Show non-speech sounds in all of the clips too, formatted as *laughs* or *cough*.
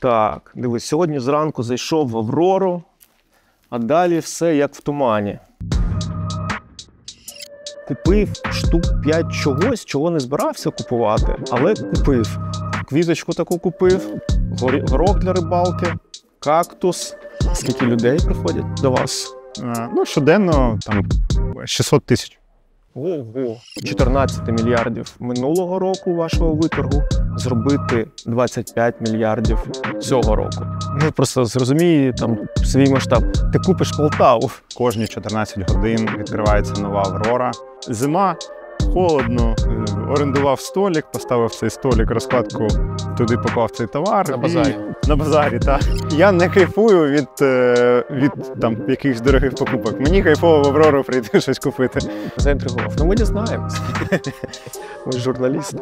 Так, дивись, сьогодні зранку зайшов в Аврору, а далі все як в тумані. Купив штук 5 чогось, чого не збирався купувати, але купив. квіточку таку купив, горох для рибалки, кактус. Скільки людей приходять до вас? Е, ну, щоденно там 600 тисяч. Ого! 14 мільярдів минулого року вашого виторгу зробити 25 мільярдів цього року. Ну просто зрозумій там свій масштаб. Ти купиш Полтаву. Кожні 14 годин відкривається нова аврора. Зима холодно, орендував столік, поставив цей столік розкладку туди поклав цей товар. На базарі. І... На базарі, так. Я не кайфую від е, від там якихось дорогих покупок. Мені кайфово в Аврору прийти *laughs* щось купити. Заінтригував. Ну ми не знаємо. *laughs* Ми ж журналісти.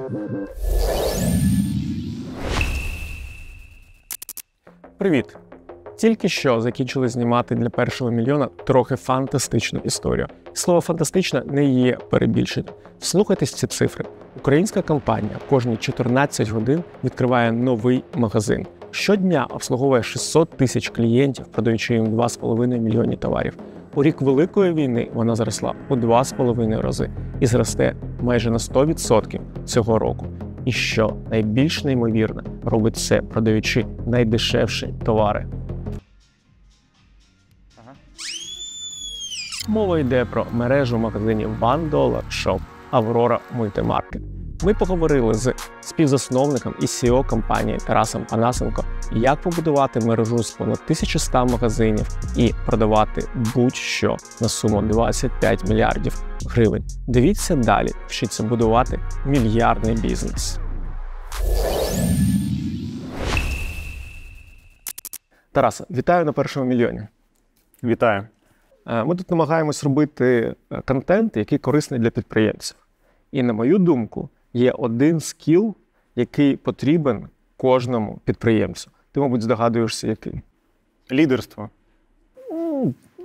Привіт! Тільки що закінчили знімати для першого мільйона трохи фантастичну історію. Слово фантастичне не є перебільшенням. Слухайтесь ці цифри. Українська компанія кожні 14 годин відкриває новий магазин. Щодня обслуговує 600 тисяч клієнтів, продаючи їм 2,5 мільйони товарів. У рік великої війни вона зросла у 2,5 рази і зросте майже на 100% цього року. І що найбільш неймовірне робить це, продаючи найдешевші товари. Мова йде про мережу магазинів One Dollar Shop Aurora Multimarket. Ми поговорили з співзасновником і CEO компанії Тарасом Панасенко, як побудувати мережу з понад 1100 магазинів і продавати будь-що на суму 25 мільярдів гривень. Дивіться далі, вчиться будувати мільярдний бізнес. Тараса, вітаю на першому мільйоні. Вітаю. Е, ми тут намагаємось робити е, контент, який корисний для підприємців. І, на мою думку, є один скіл, який потрібен кожному підприємцю. Ти, мабуть, здогадуєшся, який. Лідерство.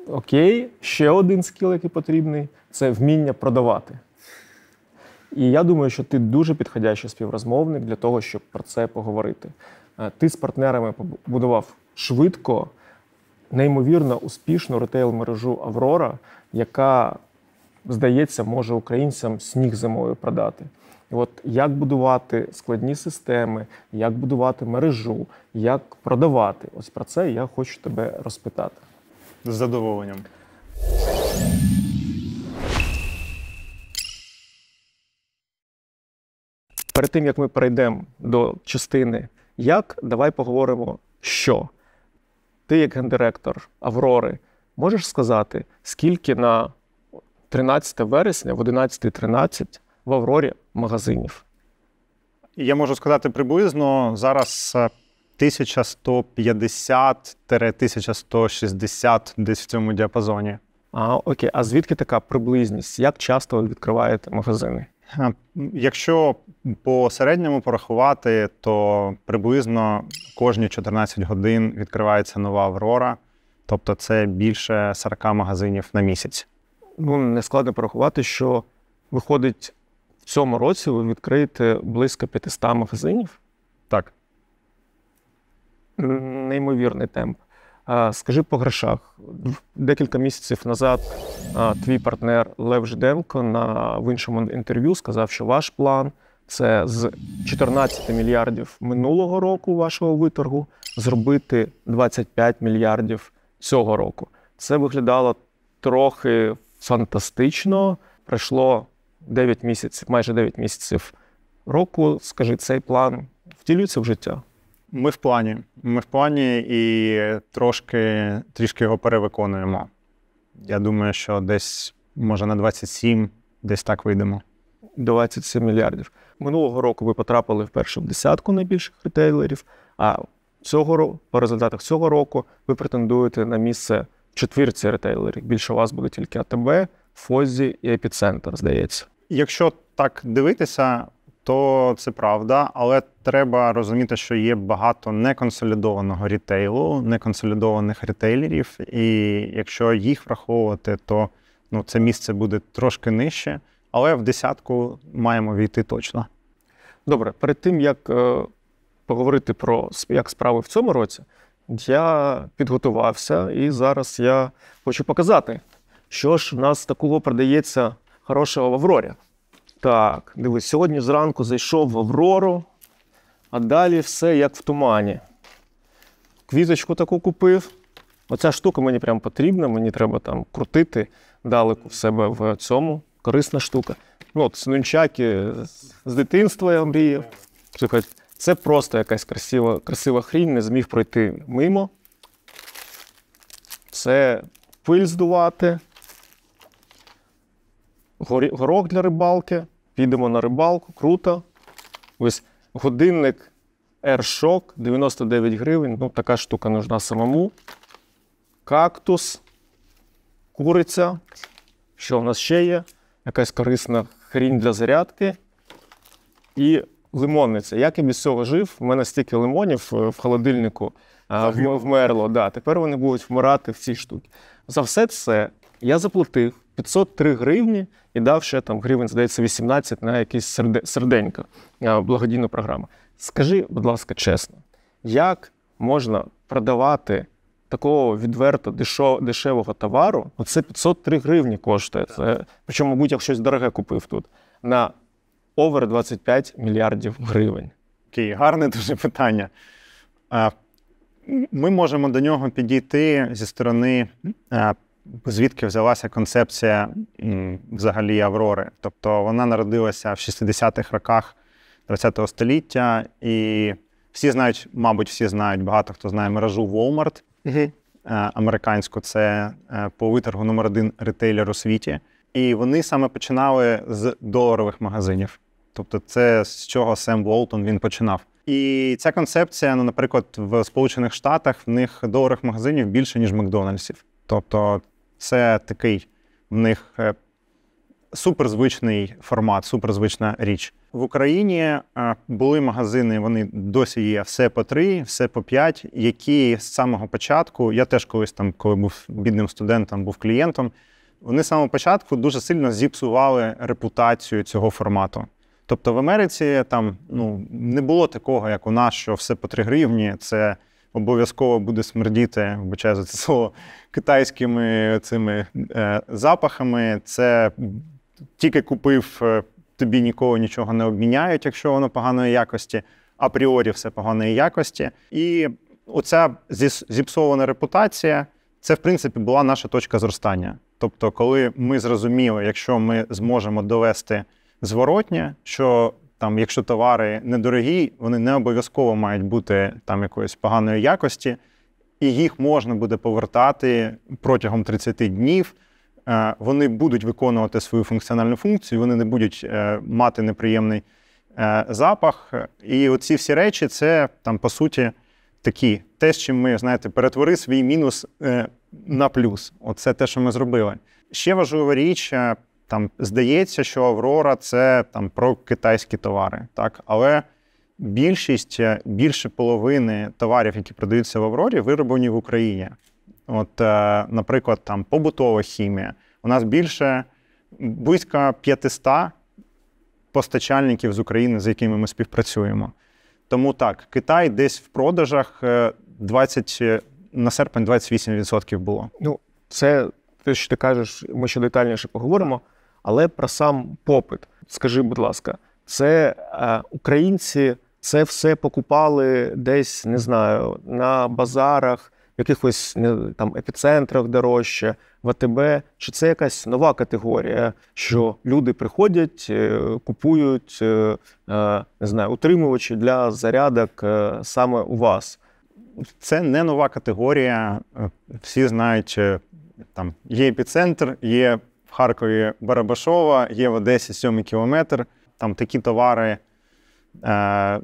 окей, ще один скіл, який потрібний це вміння продавати. І я думаю, що ти дуже підходящий співрозмовник для того, щоб про це поговорити. Е, ти з партнерами побудував швидко неймовірно успішну ретейл-мережу Аврора, яка, здається, може українцям сніг зимою продати. І от як будувати складні системи, як будувати мережу, як продавати. Ось про це я хочу тебе розпитати. З задоволенням. Перед тим як ми перейдемо до частини як, давай поговоримо, що ти, як гендиректор Аврори, можеш сказати, скільки на 13 вересня, в 11.13 в Аврорі магазинів? Я можу сказати приблизно зараз 1150-1160 е, десь в цьому діапазоні. А окей, а звідки така приблизність? Як часто ви відкриваєте магазини? Ем, якщо по середньому порахувати, то приблизно кожні 14 годин відкривається нова Аврора, тобто це більше 40 магазинів на місяць. Ну, не складно порахувати, що виходить в цьому році ви відкриєте близько 500 магазинів. Так. Неймовірний темп. Скажи по грошах. Декілька місяців назад твій партнер Лев Жиденко на в іншому інтерв'ю сказав, що ваш план це з 14 мільярдів минулого року вашого виторгу зробити 25 мільярдів цього року. Це виглядало трохи фантастично. Пройшло 9 місяців, майже 9 місяців року. Скажи, цей план втілюється в життя? Ми в плані. Ми в плані і трошки трішки його перевиконуємо. Я думаю, що десь може на 27, десь так вийдемо. 27 мільярдів. Минулого року ви потрапили в першу десятку найбільших ритейлерів. А цього року по результатах цього року ви претендуєте на місце четвірці ретейлерів. Більше у вас буде тільки АТБ, Фозі і Епіцентр, здається. Якщо так дивитися, то це правда, але треба розуміти, що є багато неконсолідованого рітейлу, неконсолідованих ретейлерів. і якщо їх враховувати, то ну, це місце буде трошки нижче, але в десятку маємо війти точно. Добре, перед тим як е, поговорити про як справи в цьому році, я підготувався і зараз я хочу показати, що ж у нас такого продається хорошого в Аврорі. Так, дивись, сьогодні зранку зайшов в Аврору, а далі все як в тумані. Квіточку таку купив. Оця штука мені прям потрібна, мені треба там крутити далеко в себе в цьому корисна штука. От, нунчаки з дитинства я мріяв. Слухай, це просто якась красива красива хрінь, не зміг пройти мимо. Це пиль здувати, горох для рибалки. Підемо на рибалку, круто. Ось годинник AirShock, 99 гривень. Ну, така штука нужна самому. Кактус, куриця. Що в нас ще є? якась корисна хрінь для зарядки і лимонниця. Як я без цього жив, У мене стільки лимонів е, в холодильнику е, вмерло. Да, Тепер вони будуть вмирати в цій штуці. За все це я заплатив 503 гривні і дав ще там гривень, здається, 18 на якісь серденька е, благодійну програму. Скажи, будь ласка, чесно, як можна продавати такого відверто дешевого товару, це 503 гривні коштує. Це, Причому, мабуть, як щось дороге купив тут на овер 25 мільярдів гривень. Окей, гарне дуже питання. Ми можемо до нього підійти зі сторони, звідки взялася концепція взагалі Аврори. Тобто вона народилася в 60-х роках ХХ століття, і всі знають, мабуть, всі знають, багато хто знає мережу Walmart угу. американську, це е, по витергу номер один ретейлер у світі. І вони саме починали з доларових магазинів. Тобто, це з чого Сем Волтон він починав. І ця концепція, ну, наприклад, в Сполучених Штатах в них доларових магазинів більше ніж Макдональдсів. Тобто, це такий в них е, суперзвичний формат, суперзвична річ в Україні. Е, були магазини, вони досі є все по три, все по п'ять. Які з самого початку я теж колись там, коли був бідним студентом, був клієнтом. Вони з самого початку дуже сильно зіпсували репутацію цього формату. Тобто в Америці там ну не було такого, як у нас, що все по три гривні. Це обов'язково буде смердіти, вибачаю за це слово китайськими цими е, запахами. Це тільки купив, е, тобі ніколи нічого не обміняють, якщо воно поганої якості, апріорі все поганої якості. І оця зіпсована репутація це, в принципі, була наша точка зростання. Тобто, коли ми зрозуміли, якщо ми зможемо довести зворотнє, що там, якщо товари недорогі, вони не обов'язково мають бути там якоїсь поганої якості, і їх можна буде повертати протягом 30 днів. Е, вони будуть виконувати свою функціональну функцію, вони не будуть е, мати неприємний е, запах. І оці всі речі, це там по суті такі. Те, з чим ми знаєте, перетвори свій мінус на плюс. Оце те, що ми зробили. Ще важлива річ. Там здається, що Аврора це там про китайські товари, так але більшість більше половини товарів, які продаються в Аврорі, вироблені в Україні. От, е, наприклад, там побутова хімія. У нас більше близько 500 постачальників з України, з якими ми співпрацюємо. Тому так, Китай десь в продажах 20 е, е, на серпень 28% було. Ну, це те, що ти кажеш, ми ще детальніше поговоримо. Але про сам попит, скажи, будь ласка, це е, українці це все покупали десь, не знаю, на базарах якихось там епіцентрах дорожче, ВТБ, Чи це якась нова категорія, що люди приходять, е, купують е, е, не знаю, утримувачі для зарядок саме у вас? Це не нова категорія. Всі знають, там є епіцентр, є в Харкові Барабашова, є в Одесі сьомий кілометр. Там такі товари е,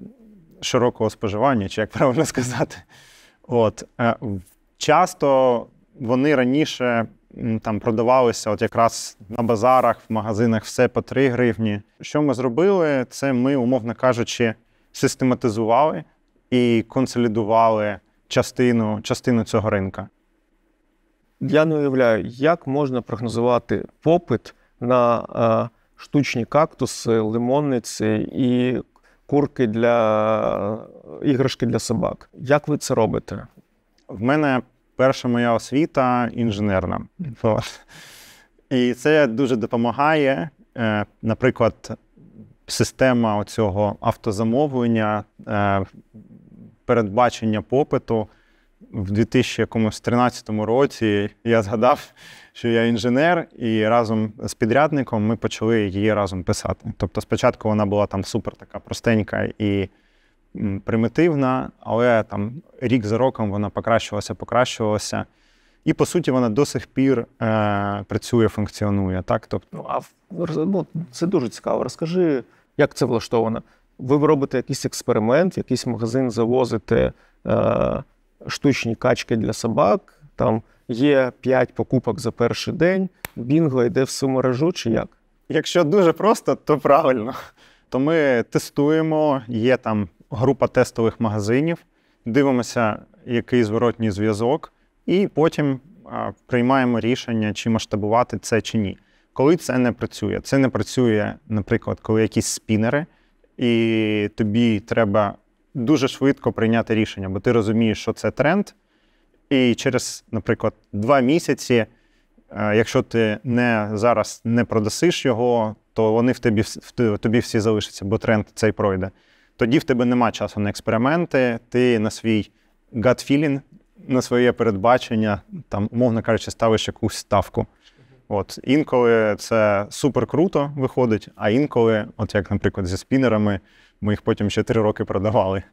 широкого споживання, чи як правильно сказати. От е, часто вони раніше там продавалися, от якраз на базарах, в магазинах все по 3 гривні. Що ми зробили? Це ми, умовно кажучи, систематизували і консолідували частину, частину цього ринка. Я не уявляю, як можна прогнозувати попит на е, штучні кактуси, лимонниці і курки для іграшки для собак. Як ви це робите? В мене перша моя освіта інженерна. От. І це дуже допомагає. Е, наприклад, система цього автозамовлення, е, передбачення попиту в 2013 році я згадав, що я інженер, і разом з підрядником ми почали її разом писати. Тобто, спочатку вона була там супер така простенька і примітивна, але там рік за роком вона покращувалася, покращувалася. І по суті вона до сих пір е, працює, функціонує. Так? Тобто... Ну, а ну, це дуже цікаво. Розкажи, як це влаштовано? Ви робите якийсь експеримент, якийсь магазин завозите е, штучні качки для собак. Там є 5 покупок за перший день, бінго йде в всю мережу чи як? Якщо дуже просто, то правильно. То ми тестуємо, є там група тестових магазинів, дивимося, який зворотній зв'язок, і потім а, приймаємо рішення, чи масштабувати це чи ні. Коли це не працює, це не працює, наприклад, коли якісь спінери, і тобі треба дуже швидко прийняти рішення, бо ти розумієш, що це тренд. І через, наприклад, два місяці, е, якщо ти не зараз не продасиш його, то вони в тобі в тобі всі залишаться, бо тренд цей пройде. Тоді в тебе нема часу на експерименти, ти на свій gut feeling, на своє передбачення, там, умовно кажучи, ставиш якусь ставку. От Інколи це супер круто виходить, а інколи, от як, наприклад, зі спінерами, ми їх потім ще три роки продавали.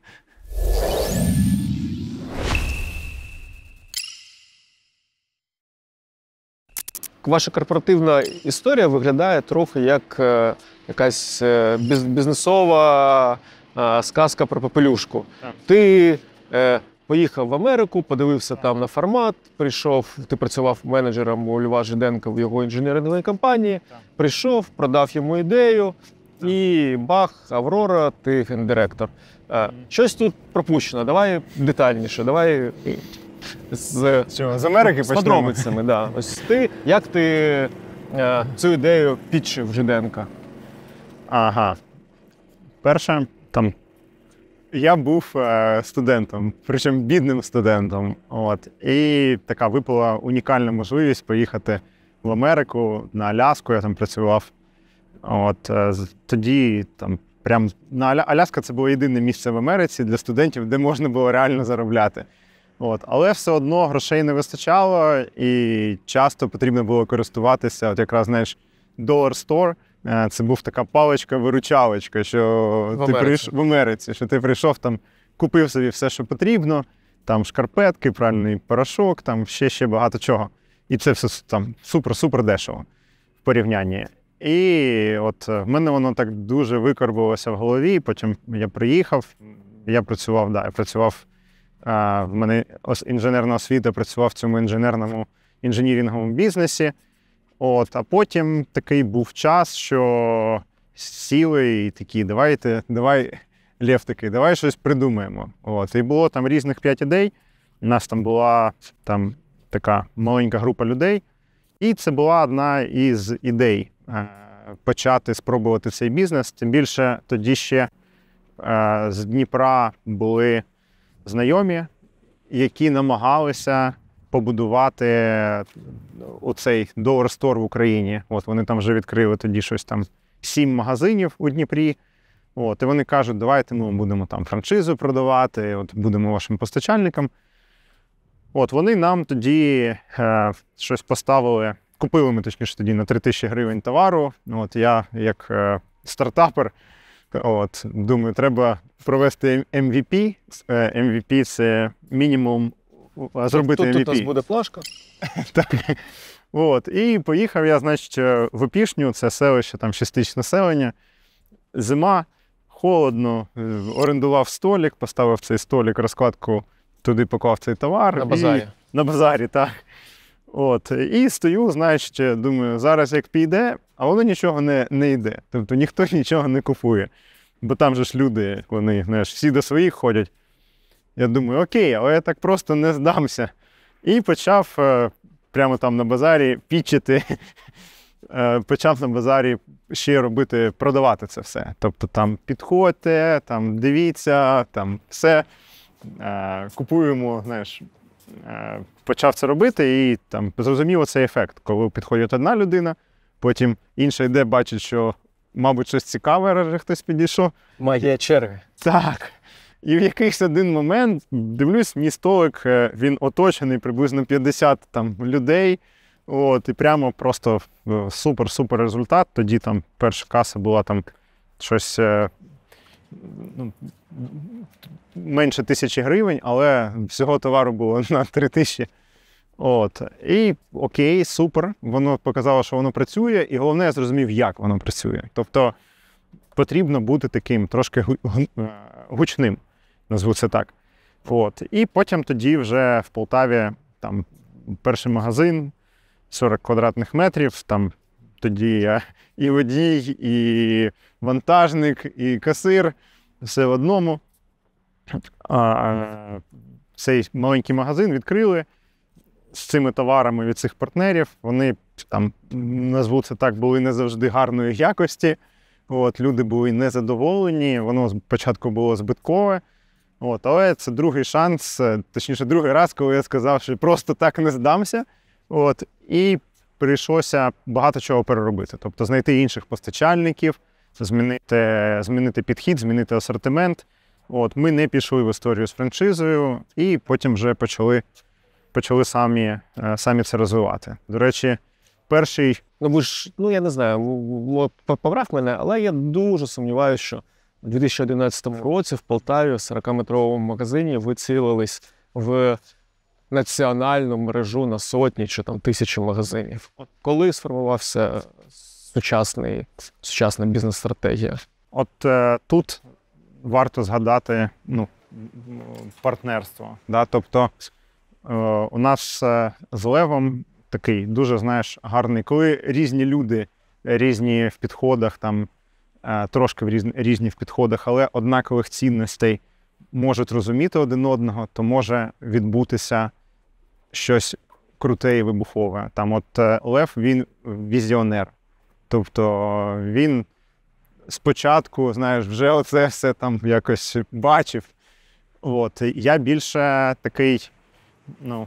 ваша корпоративна історія виглядає трохи як е, якась е, бізнесова е, сказка про попелюшку. Ти поїхав в Америку, подивився там на формат. Прийшов, ти працював менеджером у Льва Жиденка в його інженерної компанії. Прийшов, продав йому ідею. І бах, Аврора, ти гендиректор. Щось тут пропущено. Давай детальніше. Давай з Чого, з Америки ну, з подробицями. Да. Ось ти, Як ти е, цю ідею підчив Жиденка? Ага. Перше, там. Я був е, студентом, причому бідним студентом. От. І така випала унікальна можливість поїхати в Америку на Аляску. Я там працював. От е, Тоді там прям на Аля... Аляска це було єдине місце в Америці для студентів, де можна було реально заробляти. От, Але все одно грошей не вистачало, і часто потрібно було користуватися, от якраз знаєш, Dollar Store. Е, це був така паличка-виручалочка, що в ти прийш... в Америці, що ти прийшов там, купив собі все, що потрібно, там шкарпетки, правильний порошок, там ще ще багато чого. І це все там супер-супер дешево в порівнянні. І от е, в мене воно так дуже викорбувалося в голові. Потім я приїхав, я працював, да, я працював в мене інженерна освіта працював в цьому інженерному інженірінговому бізнесі. От, А потім такий був час, що сіли і такі, давайте, давай, Лев такий, давай щось придумаємо. От, І було там різних п'ять ідей. У нас там була там така маленька група людей, і це була одна із ідей е, почати спробувати цей бізнес. Тим більше тоді ще е, з Дніпра були знайомі, які намагалися побудувати ну, оцей Store в Україні. От Вони там вже відкрили тоді щось там сім магазинів у Дніпрі. От, І вони кажуть, давайте ми ну, будемо там франшизу продавати, от будемо вашим постачальником. От Вони нам тоді е, щось поставили, купили ми точніше тоді на 3 тисячі гривень товару. От Я як е, стартапер. От, Думаю, треба провести MVP. MVP е, це мінімум зробити MVP. Тут, у нас буде плашка. *laughs* Так. От, І поїхав я, значить, е, в Опішню, це селище, там шестичне населення. Зима, холодно, е, орендував столік, поставив цей столік розкладку туди поклав цей товар. На базарі. І... На базарі, так. От, І стою, значить, думаю, зараз як піде, а воно нічого не не йде. Тобто ніхто *laughs* нічого не купує. Бо там же ж люди, вони знаєш, всі до своїх ходять. Я думаю, окей, але я так просто не здамся. І почав е, прямо там на базарі пічити, *laughs* е, почав на базарі ще робити, продавати це все. Тобто там підходьте, там дивіться, там все. Е, купуємо, знаєш, почав це робити, і там зрозуміло цей ефект, коли підходить одна людина, Потім інший йде, бачить, що, мабуть, щось цікаве, раже хтось підійшов. Магія черги. Так. І в якийсь один момент дивлюсь, мій столик е, він оточений приблизно 50 там людей. От, І прямо просто супер-супер результат. Тоді там перша каса була там щось е, ну, менше тисячі гривень, але всього товару було *laughs* на три тисячі. От, і окей, супер. Воно показало, що воно працює, і головне, я зрозумів, як воно працює. Тобто потрібно бути таким трошки е, гучним, назву це так. От. І потім тоді вже в Полтаві там перший магазин 40 квадратних метрів. Там тоді я і водій, і вантажник, і касир. Все в одному. А, Цей маленький магазин відкрили з цими товарами від цих партнерів. Вони там назву це так були не завжди гарної якості. От, Люди були незадоволені, воно спочатку було збиткове. От, Але це другий шанс, е, точніше, другий раз, коли я сказав, що просто так не здамся. От, І прийшлося багато чого переробити. Тобто знайти інших постачальників, змінити змінити підхід, змінити асортимент. От, Ми не пішли в історію з франшизою і потім вже почали почали самі е, самі це розвивати. До речі, перший. Ну ви ж, ну я не знаю, поправ мене, але я дуже сумніваюся, що у 2011 році в Полтаві в 40-метровому магазині вицілились в національну мережу на сотні чи там тисячі магазинів. Коли сформувався сучасний, сучасна бізнес-стратегія? От е, тут варто згадати ну, партнерство. Да? Тобто Е, у нас з Левом такий дуже знаєш, гарний, коли різні люди, різні в підходах, там е, трошки різні в підходах, але однакових цінностей можуть розуміти один одного, то може відбутися щось круте і вибухове. Там, от е, Лев, він візіонер. Тобто він спочатку, знаєш, вже оце все там якось бачив. От я більше такий ну,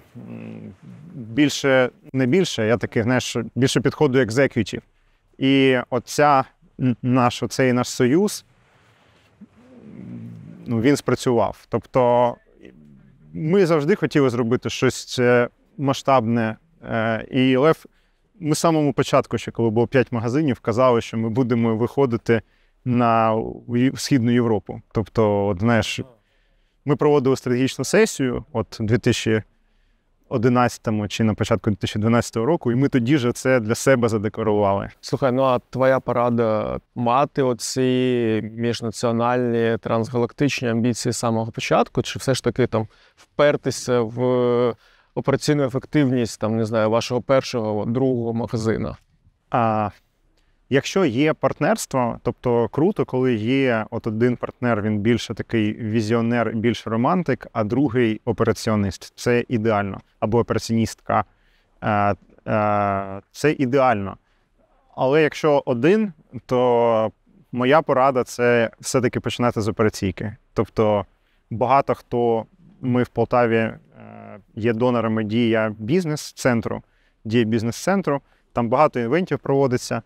більше не більше, я такий, знаєш, більше підходу екзекютів. І оця наш, оцей наш союз ну, він спрацював. Тобто ми завжди хотіли зробити щось е, масштабне. Е, і Лев, ми з самому початку, ще коли було 5 магазинів, казали, що ми будемо виходити на Східну Європу. Тобто, от, знаєш, ми проводили стратегічну сесію, от 2011 чи на початку 2012 року, і ми тоді ж це для себе задекларували. Слухай, ну а твоя порада мати оці міжнаціональні трансгалактичні амбіції з самого початку, чи все ж таки там впертися в операційну ефективність там не знаю вашого першого другого магазина? А Якщо є партнерство, тобто круто, коли є от один партнер, він більше такий візіонер, більш романтик, а другий операціоніст це ідеально. Або операціоністка е, е, це ідеально. Але якщо один, то моя порада це все-таки починати з операційки. Тобто багато хто ми в Полтаві е, є донорами дія бізнес-центру, дія бізнес-центру, там багато івентів проводиться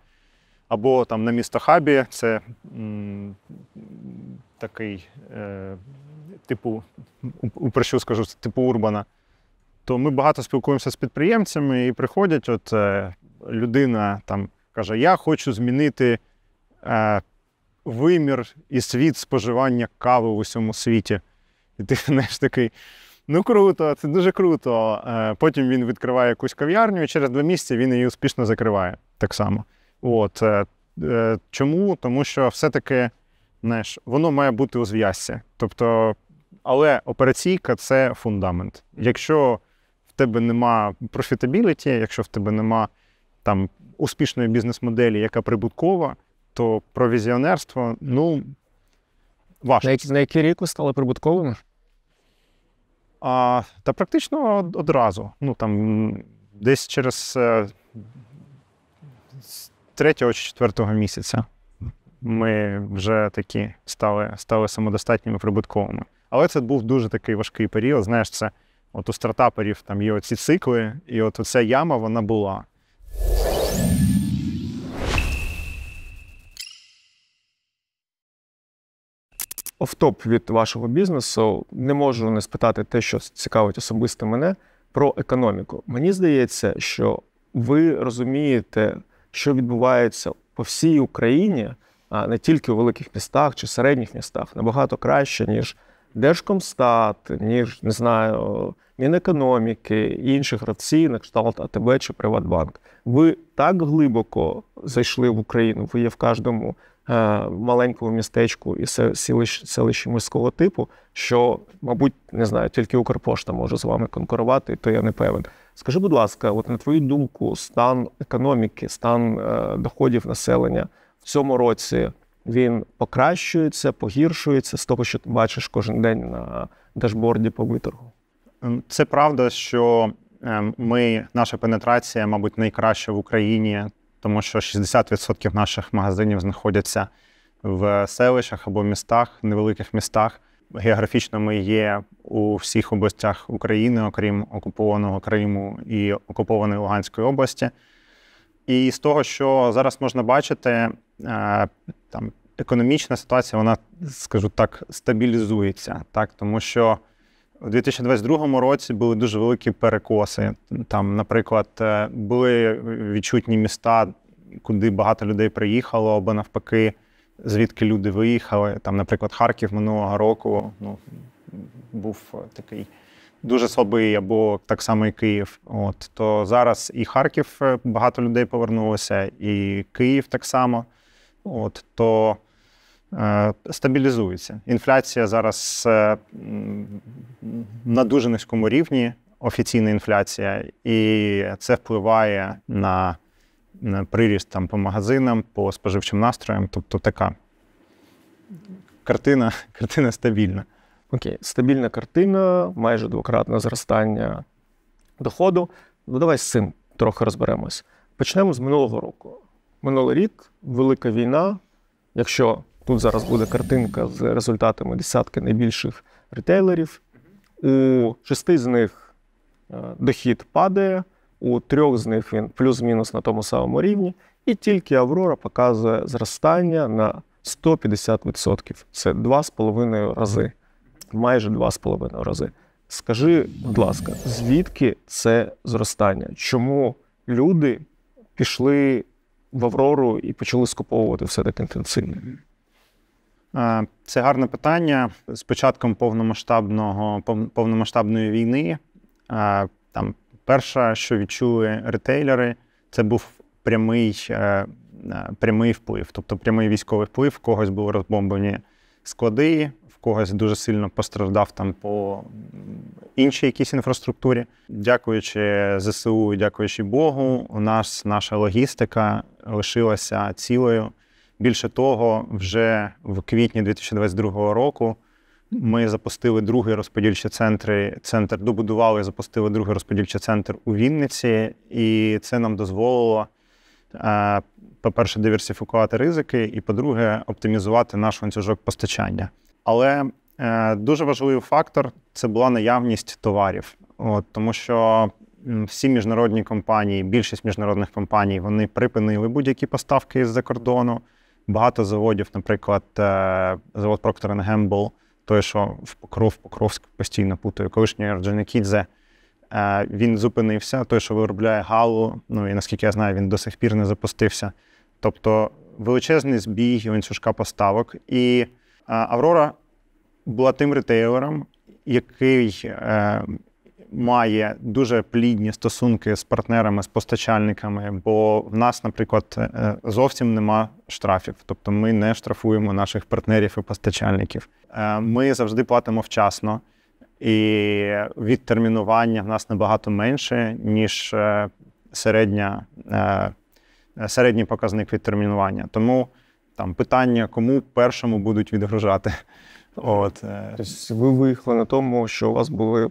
або там на містохабі це м, такий, е, типу, упрощу скажу, типу урбана. То ми багато спілкуємося з підприємцями і приходять, от е, людина там каже: Я хочу змінити е, вимір і світ споживання кави в усьому світі. І ти *laughs* знаєш такий. Ну, круто, це дуже круто. Е, потім він відкриває якусь кав'ярню, і через два місяці він її успішно закриває так само. От, е, е, Чому? Тому що все-таки знаєш, воно має бути у зв'язці. Тобто, але операційка це фундамент. Якщо в тебе нема профітабіліті, якщо в тебе нема там успішної бізнес-моделі, яка прибуткова, то про візіонерство, ну важко. На який рік ви стали прибутковими? А, Та практично одразу. Ну там десь через. Е, третього чи четвертого місяця ми вже такі стали стали самодостатніми прибутковими. Але це був дуже такий важкий період. Знаєш, це от у стартаперів там є оці цикли, і от оця яма вона була. Офтоп від вашого бізнесу не можу не спитати те, що цікавить особисто мене, про економіку. Мені здається, що ви розумієте що відбувається по всій Україні, а не тільки у великих містах чи середніх містах, набагато краще, ніж Держкомстат, ніж не знаю, Мінекономіки і інші гравці, на кшталт АТБ чи Приватбанк. Ви так глибоко зайшли в Україну, ви є в кожному е, маленькому містечку і селищі міського типу, що, мабуть, не знаю, тільки Укрпошта може з вами конкурувати, то я не певен. Скажи, будь ласка, от на твою думку, стан економіки, стан е, доходів населення в цьому році він покращується, погіршується з того, що ти бачиш кожен день на дашборді по виторгу? Ем, це правда, що ем, ми, наша пенетрація, мабуть, найкраща в Україні, тому що 60% наших магазинів знаходяться в селищах або містах, невеликих містах географічно ми є у всіх областях України, окрім окупованого Криму і окупованої Луганської області. І з того, що зараз можна бачити, е, там економічна ситуація, вона, скажу так, стабілізується, так тому що. У 2022 році були дуже великі перекоси. Там, наприклад, е, були відчутні міста, куди багато людей приїхало, або навпаки, звідки люди виїхали. Там, наприклад, Харків минулого року ну, був такий дуже слабий, або так само і Київ. От то зараз і Харків е, багато людей повернулося, і Київ так само. От то. Е, стабілізується. Інфляція зараз е, на дуже низькому рівні, офіційна інфляція, і це впливає на приріст там по магазинам, по споживчим настроям. Тобто така картина *laughs* картина стабільна. Окей, стабільна картина, майже двократне зростання доходу. Ну, давай з цим трохи розберемось. Почнемо з минулого року. Минулий рік велика війна. Якщо тут зараз буде картинка з результатами десятки найбільших ретейлерів, у шести з них е, дохід падає, у трьох з них він плюс-мінус на тому самому рівні, і тільки Аврора показує зростання на 150%. Це 2,5 рази, майже 2,5 рази. Скажи, будь ласка, звідки це зростання? Чому люди пішли в Аврору і почали скуповувати все так інтенсивно? Це гарне питання. З початком повномасштабного повномасштабної війни там Перше, що відчули ретейлери, це був прямий е, е, прямий вплив, тобто прямий військовий вплив, в когось були розбомблені склади, в когось дуже сильно постраждав там по іншій якійсь інфраструктурі. Дякуючи ЗСУ, дякуючи Богу, у нас наша логістика лишилася цілою. Більше того, вже в квітні 2022 року ми запустили другий розподільчий центр, центр добудували, і запустили другий розподільчий центр у Вінниці, і це нам дозволило, е, по-перше, диверсифікувати ризики, і по-друге, оптимізувати наш ланцюжок постачання. Але е, дуже важливий фактор це була наявність товарів, От, тому що всі міжнародні компанії, більшість міжнародних компаній, вони припинили будь-які поставки з-за кордону. Багато заводів, наприклад, е, завод Procter Gamble, той, що в Покров, Покровськ постійно путаю, колишній Орджоникідзе, е, він зупинився, той, що виробляє галу, ну і наскільки я знаю, він до сих пір не запустився. Тобто величезний збій, ланцюжка поставок. І е, Аврора була тим ретейлером, який е, має дуже плідні стосунки з партнерами, з постачальниками, бо в нас, наприклад, е, зовсім нема штрафів, тобто ми не штрафуємо наших партнерів і постачальників. Е, ми завжди платимо вчасно, і відтермінування в нас набагато менше, ніж е, середня, середній показник відтермінування. Тому там питання, кому першому будуть відгружати. *laughs* От. Тобто ви виїхали на тому, що у вас були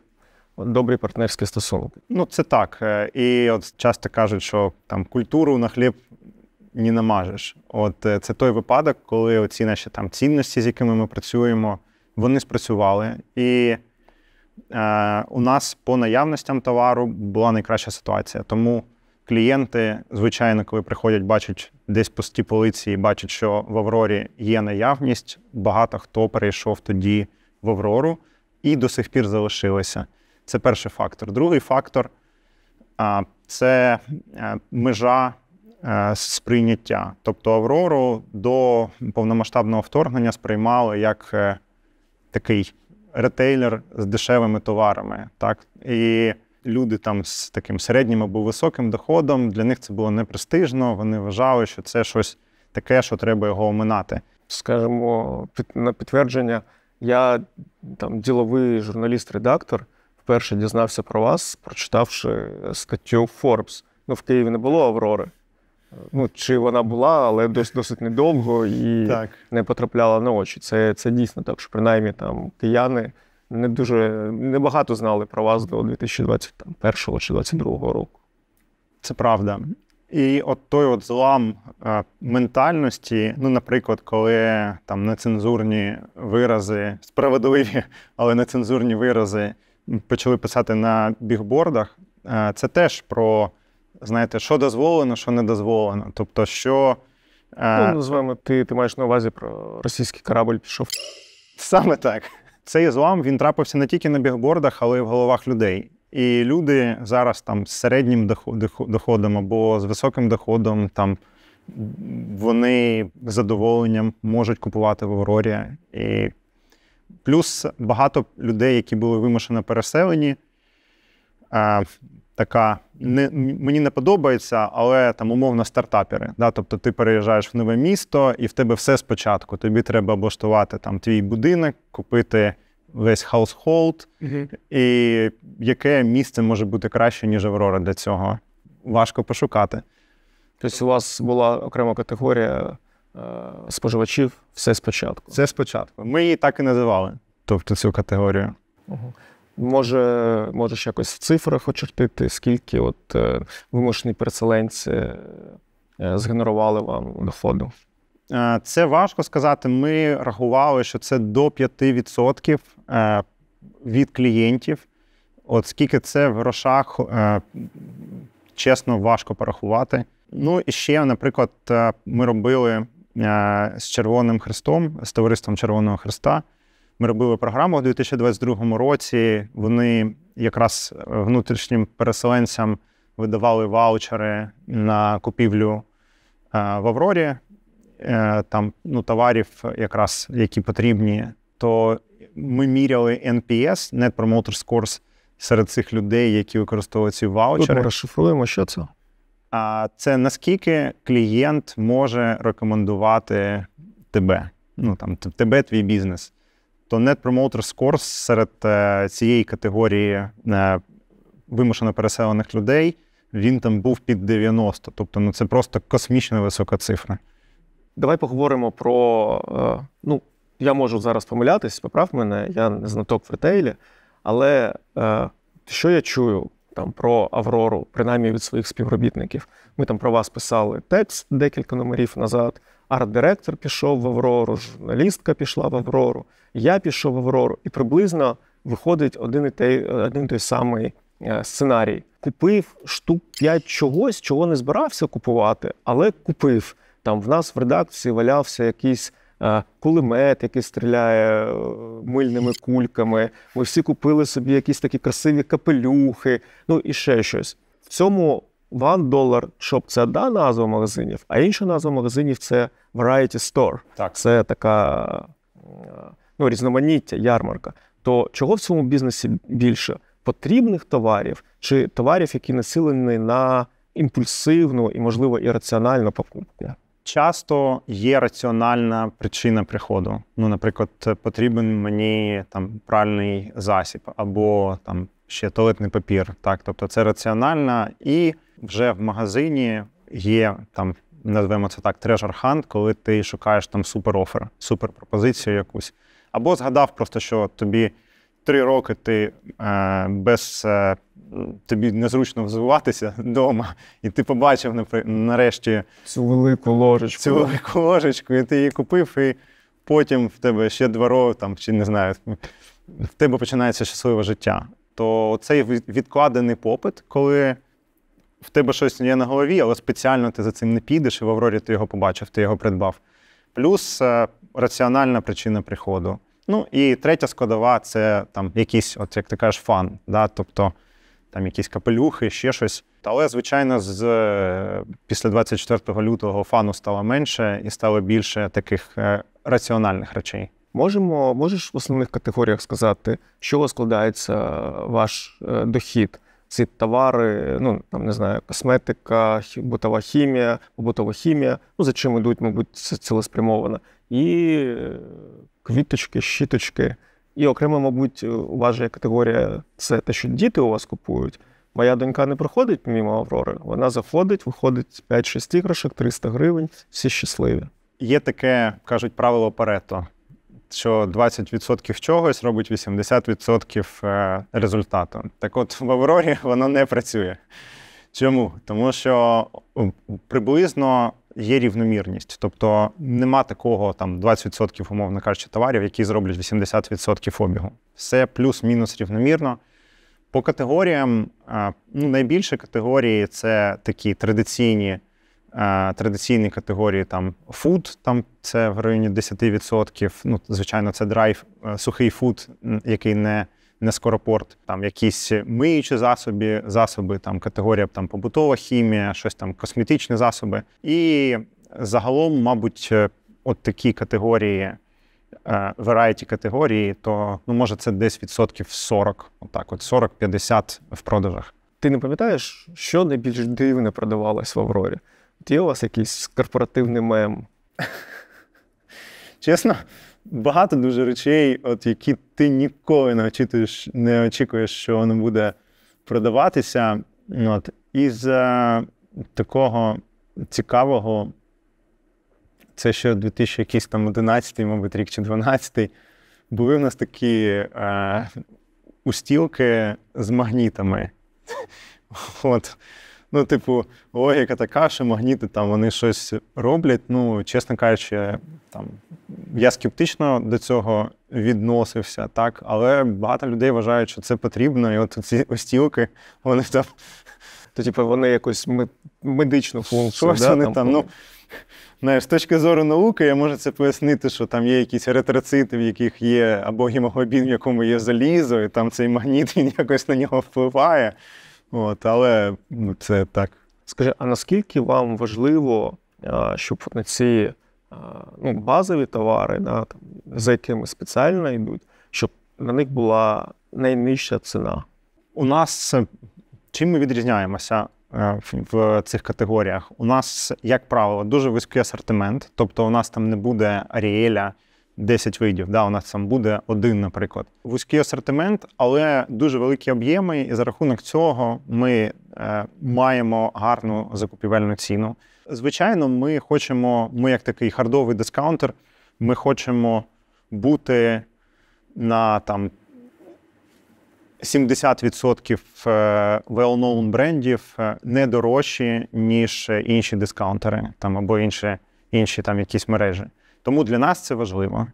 Добрі партнерські стосунок. Ну це так. Е, і от часто кажуть, що там культуру на хліб не намажеш. От е, це той випадок, коли оці наші там цінності, з якими ми працюємо, вони спрацювали. І е, у нас по наявностям товару була найкраща ситуація. Тому клієнти, звичайно, коли приходять, бачать десь пусті полиці і бачать, що в Аврорі є наявність. Багато хто перейшов тоді в Аврору і до сих пір залишилися. Це перший фактор. Другий фактор це е, межа е, сприйняття. Тобто Аврору до повномасштабного вторгнення сприймали як е, такий ретейлер з дешевими товарами. Так? І люди там з таким середнім або високим доходом, для них це було непрестижно, вони вважали, що це щось таке, що треба його оминати. Скажімо, на підтвердження, я там діловий журналіст-редактор вперше дізнався про вас, прочитавши статтю Forbes. Ну, в Києві не було Аврори. Ну, Чи вона була, але досить досить недовго і так. не потрапляла на очі. Це це дійсно так, що принаймні там кияни не дуже небагато знали про вас до 2021 чи 2022 року. Це правда. І от той от злам е, ментальності, ну, наприклад, коли там нецензурні вирази, справедливі, але нецензурні вирази почали писати на бігбордах, е, це теж про знаєте, що дозволено, що не дозволено. Тобто, що е, Ну, називаємо, ти ти маєш на увазі про російський корабль пішов. Саме так. Цей злам він трапився не тільки на бігбордах, але й в головах людей. І люди зараз там з середнім доходом або з високим доходом, там вони з задоволенням можуть купувати в Аврорі. І Плюс багато людей, які були вимушено переселені. Е, така, не, Мені не подобається, але там умовно стартапери. Да? Тобто ти переїжджаєш в нове місто і в тебе все спочатку. Тобі треба облаштувати там твій будинок, купити весь хаусхолд. Uh-huh. І яке місце може бути краще, ніж Аврора для цього? Важко пошукати. Тобто, у вас була окрема категорія Е, споживачів все спочатку. Це спочатку. Ми її так і називали, тобто цю категорію. Угу. Може, можеш якось в цифрах очертити, скільки от е, вимушені переселенці е, згенерували вам доходу? Це важко сказати. Ми рахували, що це до 5% від клієнтів. От скільки це в грошах, чесно, важко порахувати. Ну і ще, наприклад, ми робили Е, з Червоним Хрестом, з товариством Червоного Хреста. Ми робили програму в 2022 році. Вони якраз е, внутрішнім переселенцям видавали ваучери на купівлю е, в Аврорі там ну, товарів, якраз які потрібні. То ми міряли NPS, Net Promoter Scores, серед цих людей, які використовують ці ваучери. Тут Ми розшифруємо, що це це наскільки клієнт може рекомендувати тебе, ну там тебе, твій бізнес. То Net Promoter Score серед е, цієї категорії е, вимушено переселених людей він там був під 90. Тобто, ну це просто космічно висока цифра. Давай поговоримо про. Е, ну, я можу зараз помилятись, поправ мене, я не знаток в ретейлі, але що я чую? там про Аврору, принаймні від своїх співробітників. Ми там про вас писали текст декілька номерів назад. Арт-директор пішов в Аврору, журналістка пішла в Аврору, я пішов в Аврору, і приблизно виходить один і той, один і той самий е, сценарій. Купив штук 5 чогось, чого не збирався купувати, але купив. Там в нас в редакції валявся якийсь кулемет, який стріляє е, мильними кульками. Ми всі купили собі якісь такі красиві капелюхи, ну і ще щось. В цьому One Dollar Shop – це одна назва магазинів, а інша назва магазинів це Variety Store. Так. Це така е, ну, різноманіття, ярмарка. То чого в цьому бізнесі більше? Потрібних товарів чи товарів, які націлені на імпульсивну і можливо ірраціональну покупку. Часто є раціональна причина приходу. Ну, наприклад, потрібен мені там пральний засіб або там ще туалетний папір. Так, тобто це раціональна, і вже в магазині є там, назвемо це так, трежер хант, коли ти шукаєш там супер офер, супер пропозицію якусь. Або згадав просто, що тобі три роки ти е, без. Е, тобі незручно взуватися вдома, і ти побачив нарешті цю велику ложечку. Цю велику ложечку, і ти її купив, і потім в тебе ще два роки, там, чи не знаю, в тебе починається щасливе життя. То цей відкладений попит, коли в тебе щось є на голові, але спеціально ти за цим не підеш, і в Аврорі ти його побачив, ти його придбав. Плюс е, раціональна причина приходу. Ну і третя складова це там якийсь, от як ти кажеш, фан. Да? Тобто там якісь капелюхи, ще щось. Але, звичайно, з е, після 24 лютого фану стало менше і стало більше таких е, раціональних речей. Можемо, можеш в основних категоріях сказати, що складається ваш е, дохід? Ці товари, ну там не знаю, косметика, бутова хімія, побутова хімія. Ну за чим ідуть, мабуть, це цілеспрямовано. І квіточки, щіточки. І окремо, мабуть, е, у вас же категорія це те, що діти у вас купують. Моя донька не проходить мимо Аврори. Вона заходить, виходить 5-6 іграшок, 300 гривень, всі щасливі. Є таке, кажуть, правило Парето, що 20% чогось робить 80% е, результату. Так от в Аврорі воно не працює. Чому? Тому що приблизно є рівномірність. Тобто нема такого там 20%, умовно кажучи, товарів, які зроблять 80% обігу. Все плюс-мінус рівномірно. По категоріям, е, ну, найбільше категорії це такі традиційні е, традиційні категорії там фуд, там це в районі 10%. Ну, Звичайно, це драйв, е, сухий фуд, який не не скоропорт, там якісь миючі засоби, засоби, там категорія там побутова хімія, щось там косметичні засоби. І загалом, мабуть, е, от такі категорії, е, variety категорії, то ну, може це десь відсотків 40, отак, от 40-50 в продажах. Ти не пам'ятаєш, що найбільш дивне продавалось в Аврорі? От є у вас якийсь корпоративний мем? Чесно? багато дуже речей, от які ти ніколи не очікуєш, не очікуєш, що воно буде продаватися. От, Із такого цікавого, це ще 2011, мабуть, рік чи 12, були в нас такі е, устілки з магнітами. *laughs* От. Ну, типу, логіка така, що магніти там вони щось роблять. Ну, чесно кажучи, там я скептично до цього відносився, так, але багато людей вважають, що це потрібно, і от ці остілки, вони там. То, типу, вони якось медичну функцію. да, вони там, там ну, Знаєш, з точки зору науки, я можу це пояснити, що там є якісь ретроцити, в яких є або гемоглобін, в якому є залізо, і там цей магніт *laughs* він якось на нього впливає. От, Але ну, це так. Скажи, а наскільки вам важливо, щоб на ці ну, базові товари, да, там, за якими спеціально йдуть, щоб на них була найнижча ціна? У нас е, чим ми відрізняємося? Е, в цих категоріях у нас, як правило, дуже високий асортимент, тобто у нас там не буде аріеля 10 видів. Да, У нас там буде один, наприклад. Вузький асортимент, але дуже великі об'єми, і за рахунок цього ми е, маємо гарну закупівельну ціну. Звичайно, ми хочемо, ми як такий хардовий дискаунтер, ми хочемо бути на там. 70% е, well-known брендів е, не дорожчі, ніж інші дискаунтери там або інші інші там якісь мережі. Тому для нас це важливо.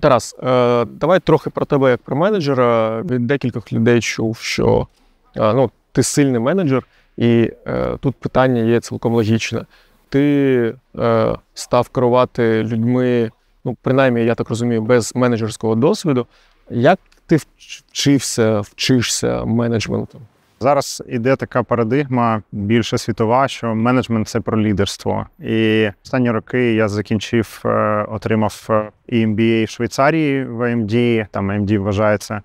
Тарас, е, давай трохи про тебе як про менеджера. Від декількох людей чув, що е, ну, ти сильний менеджер, і е, тут питання є цілком логічне. Ти став керувати людьми, ну, принаймні, я так розумію, без менеджерського досвіду. Як ти вчився, вчишся менеджменту? Зараз іде така парадигма більше світова, що менеджмент це про лідерство. І останні роки я закінчив, е, отримав е, і MBA в Швейцарії в AMD, Там AMD вважається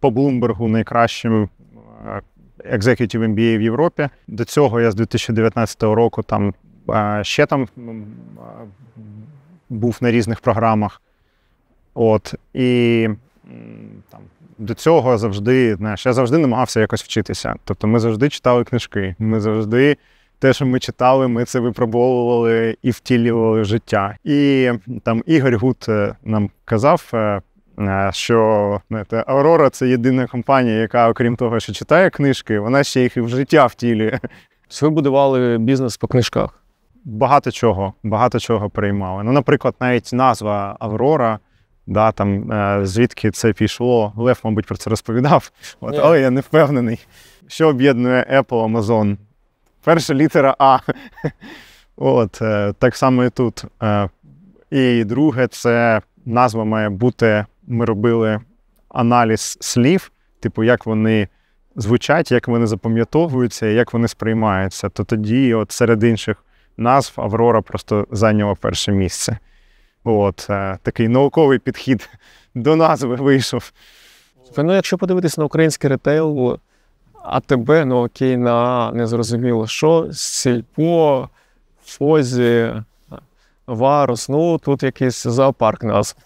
по Блумбергу найкращим е, Executive MBA в Європі. До цього я з 2019 року там ще там був на різних програмах. От і там до цього завжди, знаєш, я завжди намагався якось вчитися. Тобто ми завжди читали книжки, ми завжди. Те, що ми читали, ми це випробовували і втілювали в життя. І там Ігор Гут е, нам казав, е, е, що знаєте, Аврора це єдина компанія, яка, окрім того, що читає книжки, вона ще їх і в життя втілює. Ви будували бізнес по книжках? Багато чого, багато чого приймали. Ну, наприклад, навіть назва Аврора да, там, е, звідки це пішло. Лев, мабуть, про це розповідав, От, yeah. Е. але я не впевнений. Що об'єднує Apple Amazon? Перша літера А. От, е, Так само і тут. І друге, це назва має бути. Ми робили аналіз слів, типу, як вони звучать, як вони запам'ятовуються, як вони сприймаються. То тоді, от серед інших назв, Аврора просто зайняла перше місце. От е, такий науковий підхід до назви вийшов. Ну, якщо подивитись на український ретейл, АТБ, ну окей, на незрозуміло що, сільпо, фозі, варус, ну тут якийсь зоопарк нас.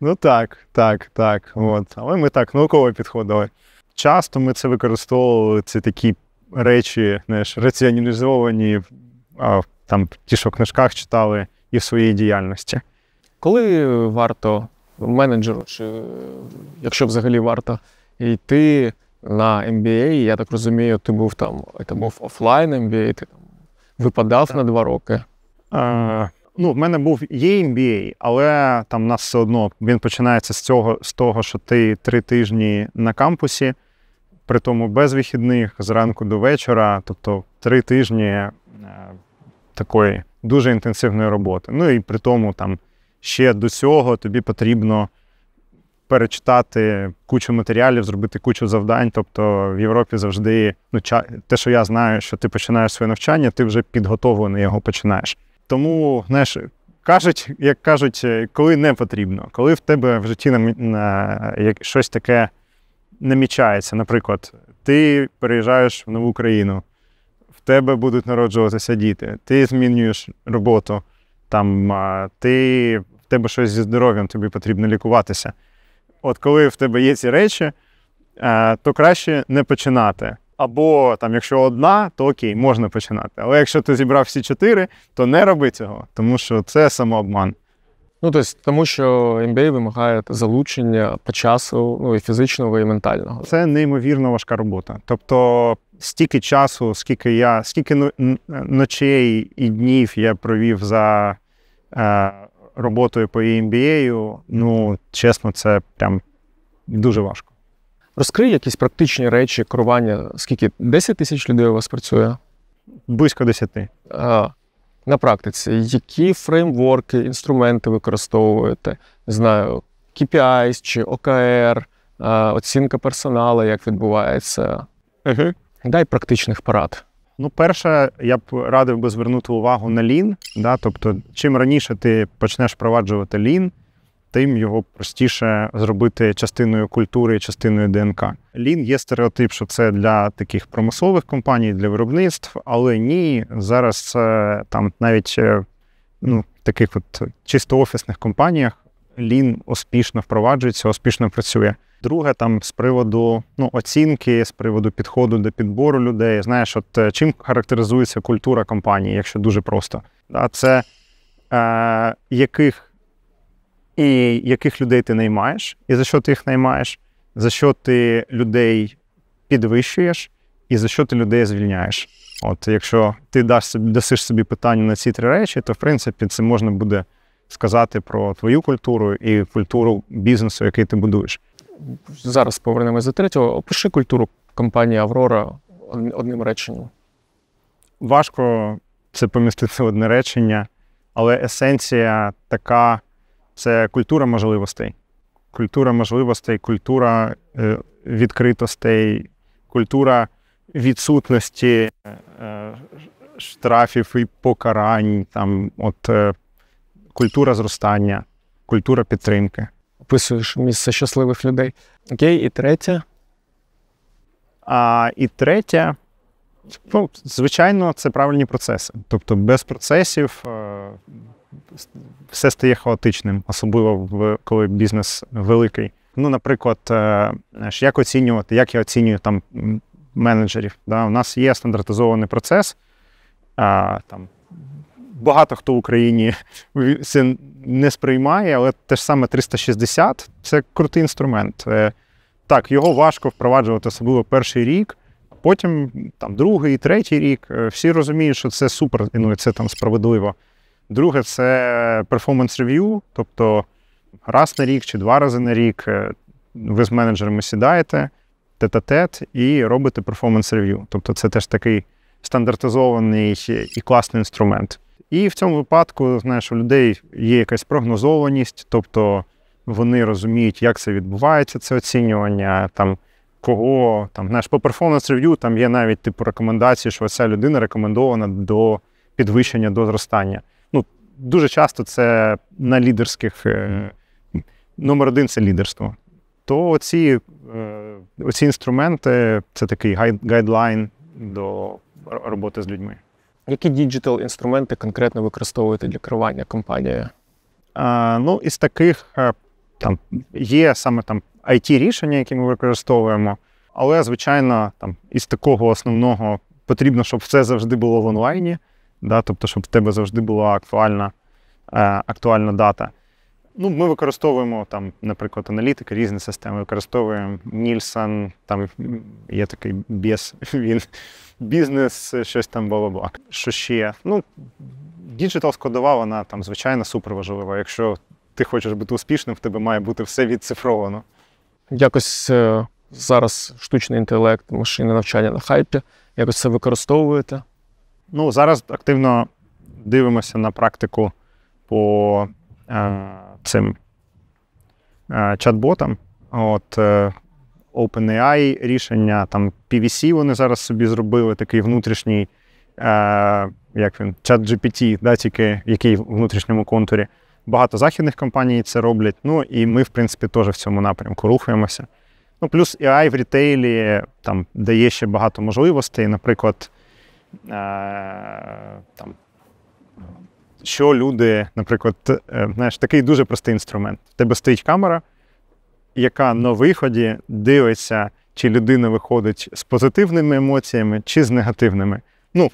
Ну так, так, так. От. Але ми так науково підходили. Часто ми це використовували, це такі речі, знаєш, раціоналізовані, а, там ті, що в книжках читали, і в своїй діяльності. Коли варто менеджеру, чи якщо взагалі варто йти на MBA, я так розумію, ти був там, ти був офлайн MBA, ти там випадав так. на два роки. А, ну, в мене був є MBA, але там в нас все одно він починається з цього, з того, що ти три тижні на кампусі, при тому без вихідних зранку до вечора, тобто три тижні е, такої дуже інтенсивної роботи. Ну і при тому там ще до цього тобі потрібно перечитати кучу матеріалів, зробити кучу завдань. Тобто в Європі завжди ну, те, що я знаю, що ти починаєш своє навчання, ти вже підготовлений його починаєш. Тому, знаєш, кажуть, як кажуть, коли не потрібно, коли в тебе в житті на, е, як щось таке намічається, наприклад, ти переїжджаєш в нову країну. В тебе будуть народжуватися діти, ти змінюєш роботу, там, ти тебе щось зі здоров'ям, тобі потрібно лікуватися. От коли в тебе є ці речі, е, то краще не починати. Або там, якщо одна, то окей, можна починати. Але якщо ти зібрав всі чотири, то не роби цього, тому що це самообман. Ну, тобто, тому що MBA вимагає залучення по часу ну, і фізичного, і ментального. Це неймовірно важка робота. Тобто, стільки часу, скільки я, скільки ночей і днів я провів за е, роботою по EMBA, ну чесно, це прям дуже важко. Розкрий якісь практичні речі, керування. Скільки 10 тисяч людей у вас працює? Близько 10. А, На практиці, які фреймворки, інструменти використовуєте? Не знаю, KPIs чи ОКР, оцінка персоналу, як відбувається? Угу. Дай практичних порад. Ну, перше, я б радив би звернути увагу на лін. Да? Тобто, чим раніше ти почнеш впроваджувати лін, тим його простіше зробити частиною культури, частиною ДНК. Лін є стереотип, що це для таких промислових компаній, для виробництв, але ні, зараз е, там навіть е, ну, таких от чисто офісних компаніях лін успішно впроваджується, успішно працює. Друге, там з приводу ну, оцінки, з приводу підходу до підбору людей. Знаєш, от е, чим характеризується культура компанії, якщо дуже просто. А Це е, яких і яких людей ти наймаєш, і за що ти їх наймаєш, за що ти людей підвищуєш, і за що ти людей звільняєш. От якщо ти даш собі, дасиш собі питання на ці три речі, то в принципі це можна буде сказати про твою культуру і культуру бізнесу, який ти будуєш. Зараз повернемось до третього. Опиши культуру компанії Аврора одним реченням. Важко це помістити в одне речення, але есенція така це культура можливостей. Культура можливостей, культура е, відкритостей, культура відсутності е, штрафів і покарань. Там, от е, культура зростання, культура підтримки. Описуєш місце щасливих людей. Окей, і третє. А, І третє, ну, звичайно, це правильні процеси. Тобто, без процесів е, все стає хаотичним, особливо в коли бізнес великий. Ну, наприклад, е, як оцінювати, як я оцінюю там менеджерів. Да? У нас є стандартизований процес. там, багато хто в Україні це не сприймає, але те ж саме 360 це крутий інструмент. Е, так, його важко впроваджувати, особливо перший рік. а Потім там другий, третій рік. Е, всі розуміють, що це супер, ну це там справедливо. Друге, це performance review, тобто раз на рік чи два рази на рік е, ви з менеджерами сідаєте тет а тет і робите performance review. Тобто це теж такий стандартизований і класний інструмент. І в цьому випадку, знаєш, у людей є якась прогнозованість, тобто вони розуміють, як це відбувається, це оцінювання, там кого там знаєш, по перформанс рев'ю там є навіть типу рекомендації, що ця людина рекомендована до підвищення до зростання. Ну дуже часто це на лідерських е, номер один це лідерство. То оці, е, оці інструменти це такий гайдлайн до роботи з людьми. Які діджитал інструменти конкретно використовуєте для керування компанією? А, Ну, із таких е, там є саме там it рішення, які ми використовуємо. Але, звичайно, там із такого основного потрібно, щоб все завжди було в онлайні, да, тобто, щоб в тебе завжди була актуальна, е, актуальна дата. Ну, Ми використовуємо, там, наприклад, аналітики, різні системи. Використовуємо Нільсон, там є такий біс, *laughs* він бізнес, щось там бла бла Що ще? Ну, діджитал складова, вона там, звичайно, суперважлива. Якщо ти хочеш бути успішним, в тебе має бути все відцифровано. Якось е, зараз штучний інтелект, машини навчання на хайпі. Якось це використовуєте? Ну, зараз активно дивимося на практику по Е, цим е, чат-ботам. От е, OpenAI рішення, там PVC вони зараз собі зробили такий внутрішній як він, чат GPT, да, тільки який в внутрішньому контурі. Багато західних компаній це роблять. Ну і ми, в принципі, теж в цьому напрямку рухаємося. Ну, плюс AI в рітейлі там дає ще багато можливостей. Наприклад, там що люди, наприклад, е, знаєш, такий дуже простий інструмент. В тебе стоїть камера, яка на виході дивиться, чи людина виходить з позитивними емоціями, чи з негативними. Ну,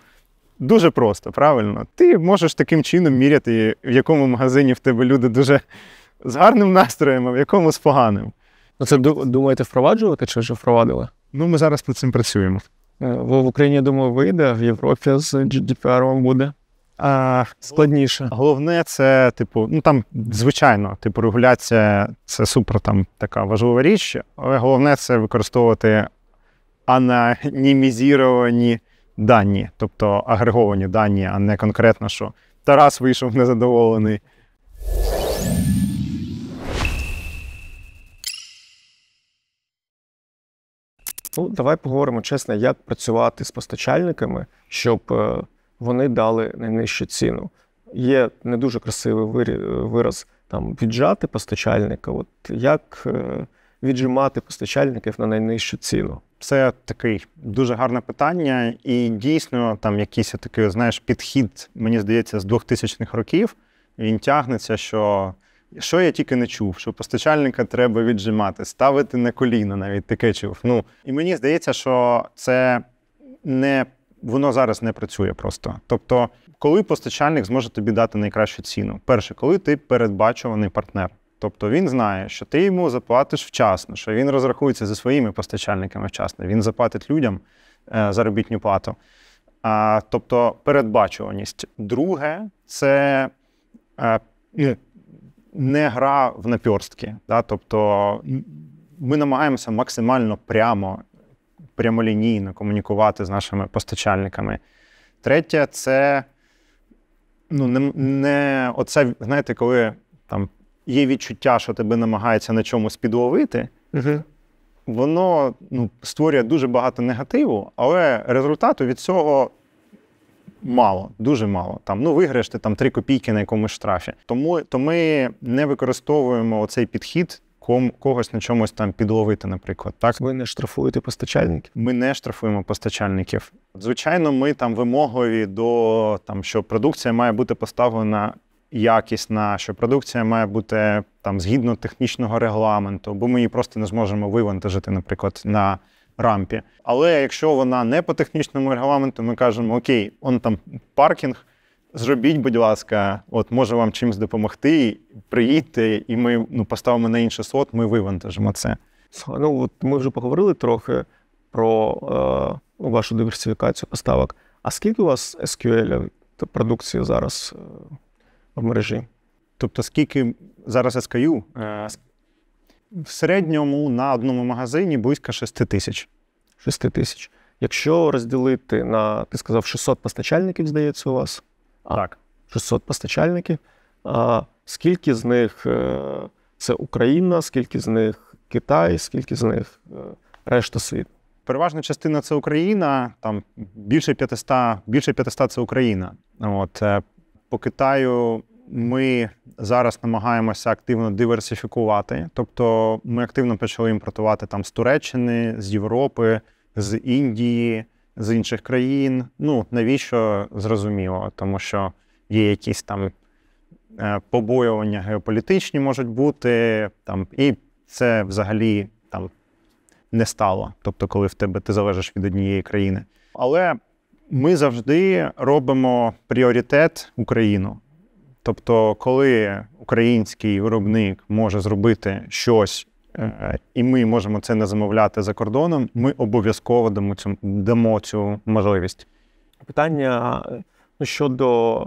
Дуже просто, правильно. Ти можеш таким чином міряти, в якому магазині в тебе люди дуже з гарним настроєм, а в якому з поганим. Ну, Це думаєте впроваджувати чи вже впровадили? Ну, ми зараз над цим працюємо. Е, в Україні, я думаю, вийде, в Європі з GDPR буде е, складніше. Головне, це, типу, ну там, звичайно, типу, регуляція це супер там така важлива річ, але головне це використовувати анонімізовані дані, тобто агреговані дані, а не конкретно, що Тарас вийшов незадоволений. Ну, давай поговоримо чесно, як працювати з постачальниками, щоб е, вони дали найнижчу ціну. Є не дуже красивий вираз там віджати постачальника. От як е, віджимати постачальників на найнижчу ціну? Це таке дуже гарне питання, і дійсно, там якийсь такий, знаєш, підхід, мені здається, з 2000-х років він тягнеться, що що я тільки не чув, що постачальника треба віджимати, ставити на коліна навіть таке чув. Ну і мені здається, що це не воно зараз не працює просто. Тобто, коли постачальник зможе тобі дати найкращу ціну? Перше, коли ти передбачуваний партнер. Тобто він знає, що ти йому заплатиш вчасно, що він розрахується зі своїми постачальниками вчасно, він заплатить людям е, заробітну плату. А, Тобто передбачуваність. Друге, це е, не гра в напьорстки. Да? Тобто ми намагаємося максимально прямо прямолінійно комунікувати з нашими постачальниками. Третє це ну, не, не оце, знаєте, коли там є відчуття, що тебе намагаються на чомусь підловити. Угу. Воно ну, створює дуже багато негативу, але результату від цього мало, дуже мало. Там, Ну, виграєш ти там 3 копійки на якомусь штрафі. Тому то ми не використовуємо цей підхід ком, когось на чомусь там підловити, наприклад. Так ви не штрафуєте постачальників? Ми не штрафуємо постачальників. Звичайно, ми там вимогові до там, що продукція має бути поставлена якісна, що продукція має бути там згідно технічного регламенту, бо ми її просто не зможемо вивантажити, наприклад, на рампі. Але якщо вона не по технічному регламенту, ми кажемо, окей, он там паркінг зробіть, будь ласка, от може вам чимось допомогти. Приїдьте, і ми ну, поставимо на інший сот, ми вивантажимо це. Ну от ми вже поговорили трохи про е, ну, вашу диверсифікацію поставок. А скільки у вас SQL продукції зараз е, в мережі? Тобто, скільки зараз SKU? Е. В середньому на одному магазині близько 6 тисяч. 6 тисяч. Якщо розділити на, ти сказав, 600 постачальників, здається, у вас. Так. 600 постачальників. А Скільки з них е, це Україна, скільки з них Китай, скільки з них е, решта світу? Переважна частина це Україна, там більше 500 більше 500 це Україна. От е, По Китаю ми зараз намагаємося активно диверсифікувати. Тобто ми активно почали імпортувати там з Туреччини, з Європи, з Індії з інших країн. Ну навіщо зрозуміло, тому що є якісь там е, побоювання геополітичні можуть бути, там і це взагалі там не стало. Тобто, коли в тебе ти залежиш від однієї країни. Але ми завжди робимо пріоритет Україну. Тобто, коли український виробник може зробити щось Е, і ми можемо це не замовляти за кордоном, ми обов'язково дамо цю, дамо цю можливість. Питання е, ну, щодо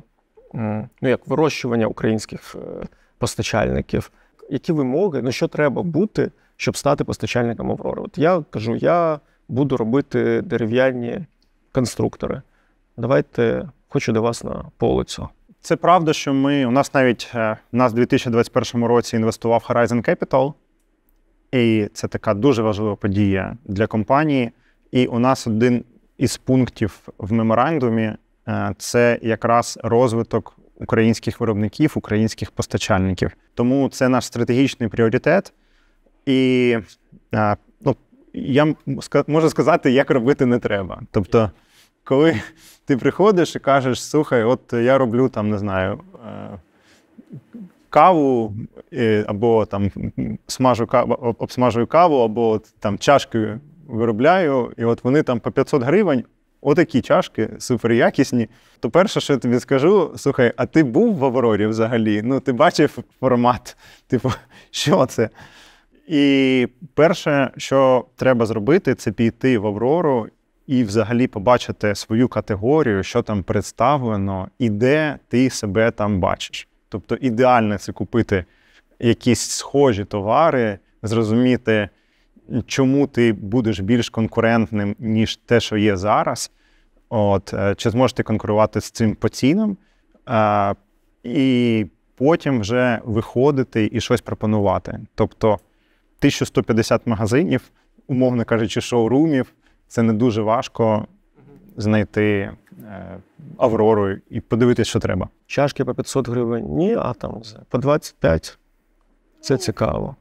ну, як вирощування українських е, постачальників. Які вимоги, ну що треба бути, щоб стати постачальником Аврори? От я кажу, я буду робити дерев'яні конструктори. Давайте хочу до вас на полицю. Це правда, що ми у нас навіть у нас у 2021 році інвестував Horizon Capital. І це така дуже важлива подія для компанії. І у нас один із пунктів в меморандумі е, це якраз розвиток українських виробників, українських постачальників. Тому це наш стратегічний пріоритет. І е, ну, я можу сказати, як робити не треба. Тобто, коли ти приходиш і кажеш, слухай, от я роблю там, не знаю, е, каву, е, або там смажу каву, обсмажую каву, або там чашки виробляю, і от вони там по 500 гривень. Отакі чашки суперякісні. То перше, що я тобі скажу, слухай, а ти був в Аврорі взагалі? Ну, ти бачив формат, *laughs* типу, що це? І перше, що треба зробити, це піти в Аврору і взагалі побачити свою категорію, що там представлено, і де ти себе там бачиш. Тобто ідеально це купити якісь схожі товари, зрозуміти, чому ти будеш більш конкурентним, ніж те, що є зараз. От, е, Чи зможеш ти конкурувати з цим по цінам, а, е, і потім вже виходити і щось пропонувати. Тобто 1150 магазинів, умовно кажучи, шоурумів, це не дуже важко знайти Е, Авророю і подивитися, що треба. Чашки по 500 гривень, ні, а там по 25. Це цікаво.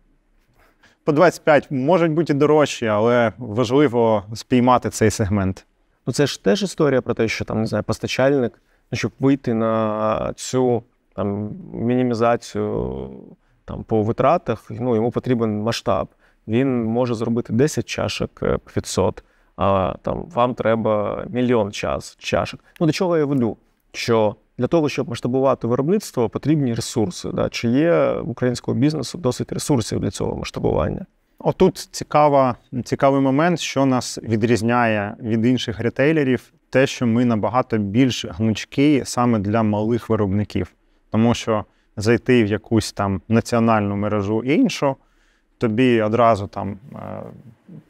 По 25 можуть бути дорожчі, але важливо спіймати цей сегмент. Ну це ж теж історія про те, що там не знаю, постачальник, ну, щоб вийти на цю там, мінімізацію там, по витратах, ну йому потрібен масштаб. Він може зробити 10 чашок е, по 500, а, там вам треба мільйон час, чашок. Ну до чого я веду? Що для того, щоб масштабувати виробництво, потрібні ресурси. Да? Чи є в українського бізнесу досить ресурсів для цього масштабування? Отут цікава, цікавий момент, що нас відрізняє від інших ретейлерів, те, що ми набагато більш гнучки саме для малих виробників, тому що зайти в якусь там національну мережу іншу тобі одразу там е,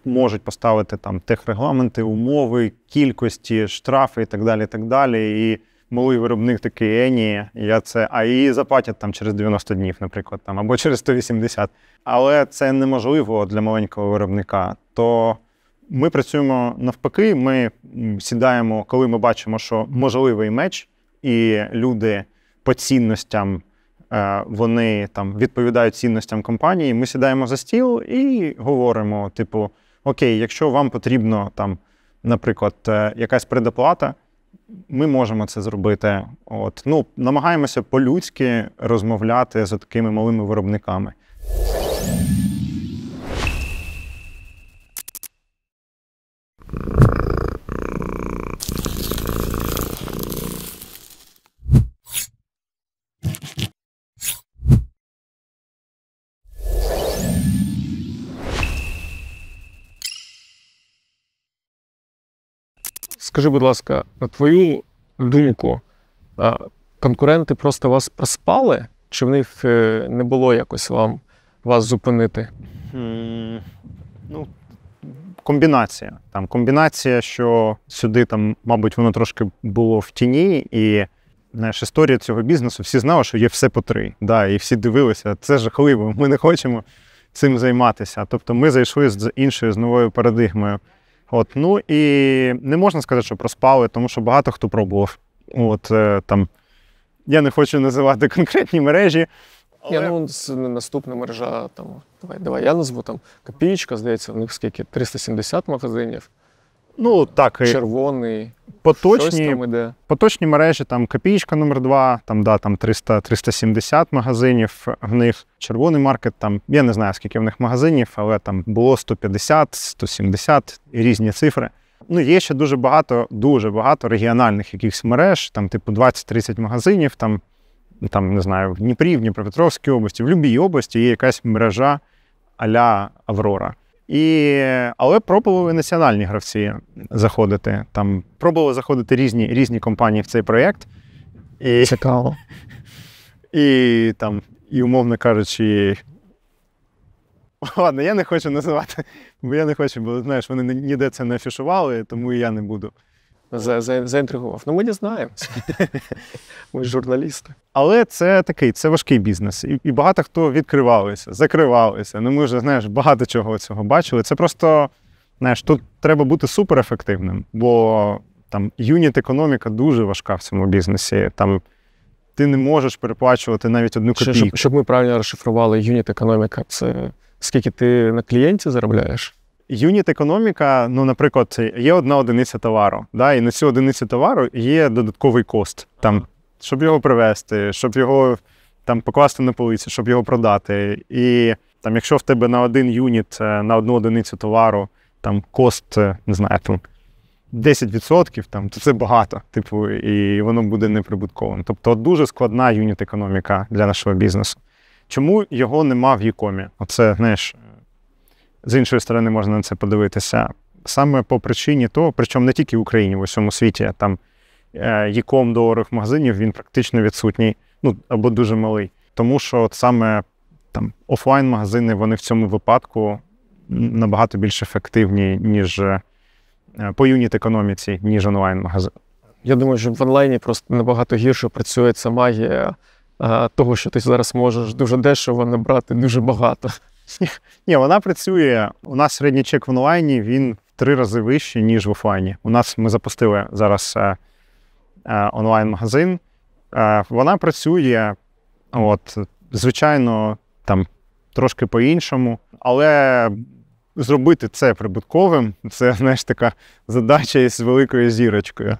можуть поставити там техрегламенти, умови, кількості, штрафи і так далі. І так далі. І Малий виробник такий е, ні, я це, а її заплатять там через 90 днів, наприклад, там або через 180. Але це неможливо для маленького виробника. То ми працюємо навпаки. Ми сідаємо, коли ми бачимо, що можливий меч, і люди по цінностям Е, вони там відповідають цінностям компанії. Ми сідаємо за стіл і говоримо: типу, окей, якщо вам потрібно там, наприклад, е, якась предоплата, ми можемо це зробити. От ну намагаємося по-людськи розмовляти з такими малими виробниками. you Скажи, будь ласка, на твою думку, конкуренти просто вас проспали? Чи в них е, не було якось вам вас зупинити? ну, Комбінація. Там Комбінація, що сюди, там, мабуть, воно трошки було в тіні, і знаєш, історія цього бізнесу всі знали, що є все по три. Да, І всі дивилися, це жахливо, ми не хочемо цим займатися. Тобто ми зайшли з іншою з новою парадигмою. От, Ну і не можна сказати, що проспали, тому що багато хто пробував. От, е, там, Я не хочу називати конкретні мережі. Але... Я, ну, Наступна мережа, там, давай, давай я назву там копієчка, здається, у них скільки 370 магазинів. Ну так, червоний. Поточні там іде. поточні мережі, там копійка номер 2 там да, там 300, 370 магазинів. В них червоний маркет, там я не знаю, скільки в них магазинів, але там було 150, 170 і різні цифри. Ну, є ще дуже багато, дуже багато регіональних якихось мереж, там, типу, 20-30 магазинів, там, там, не знаю, в Дніпрі, в Дніпропетровській області, в будь-якій області є якась мережа а-ля Аврора. І, Але пробували національні гравці заходити. Там Пробували заходити різні різні компанії в цей проєкт. І, Цікаво. І, там, і, умовно кажучи, ладно, я не хочу називати, бо я не хочу, бо знаєш, вони ніде це не афішували, тому і я не буду за, за, заінтригував. Ну, ми не знаємо. *laughs* Ми журналісти. Але це такий це важкий бізнес. І і багато хто відкривалися, закривалися. Ну, ми вже знаєш, багато чого цього бачили. Це просто знаєш, тут треба бути суперефективним, бо там юніт-економіка дуже важка в цьому бізнесі. Там ти не можеш переплачувати навіть одну копійку. Щоб, щоб ми правильно розшифрували юніт-економіка, це скільки ти на клієнті заробляєш? Юніт економіка, ну, наприклад, є одна одиниця товару, да, і на цю одиницю товару є додатковий кост, там, щоб його привезти, щоб його там покласти на полиці, щоб його продати. І там, якщо в тебе на один юніт, е, на одну одиницю товару, там кост, е, не знаю, там 10%, там, то це багато, типу, і воно буде неприбутковим. Тобто дуже складна юніт економіка для нашого бізнесу. Чому його нема в Юкомі? Оце, знаєш, з іншої сторони, можна на це подивитися саме по причині того, причому не тільки в Україні, в усьому світі там яком е, доларових магазинів він практично відсутній, ну або дуже малий. Тому що от саме там офлайн-магазини вони в цьому випадку набагато більш ефективні, ніж е, по юніт економіці, ніж онлайн-магазин. Я думаю, що в онлайні просто набагато гірше працює ця магія е, того, що ти зараз можеш дуже дешево набрати дуже багато. *laughs* Ні, вона працює. У нас середній чек в онлайні він в три рази вищий, ніж в офлайні. У нас ми запустили зараз е, е, онлайн-магазин. Е, вона працює, от, звичайно, там трошки по-іншому, але зробити це прибутковим це знаєш, така задача із великою зірочкою.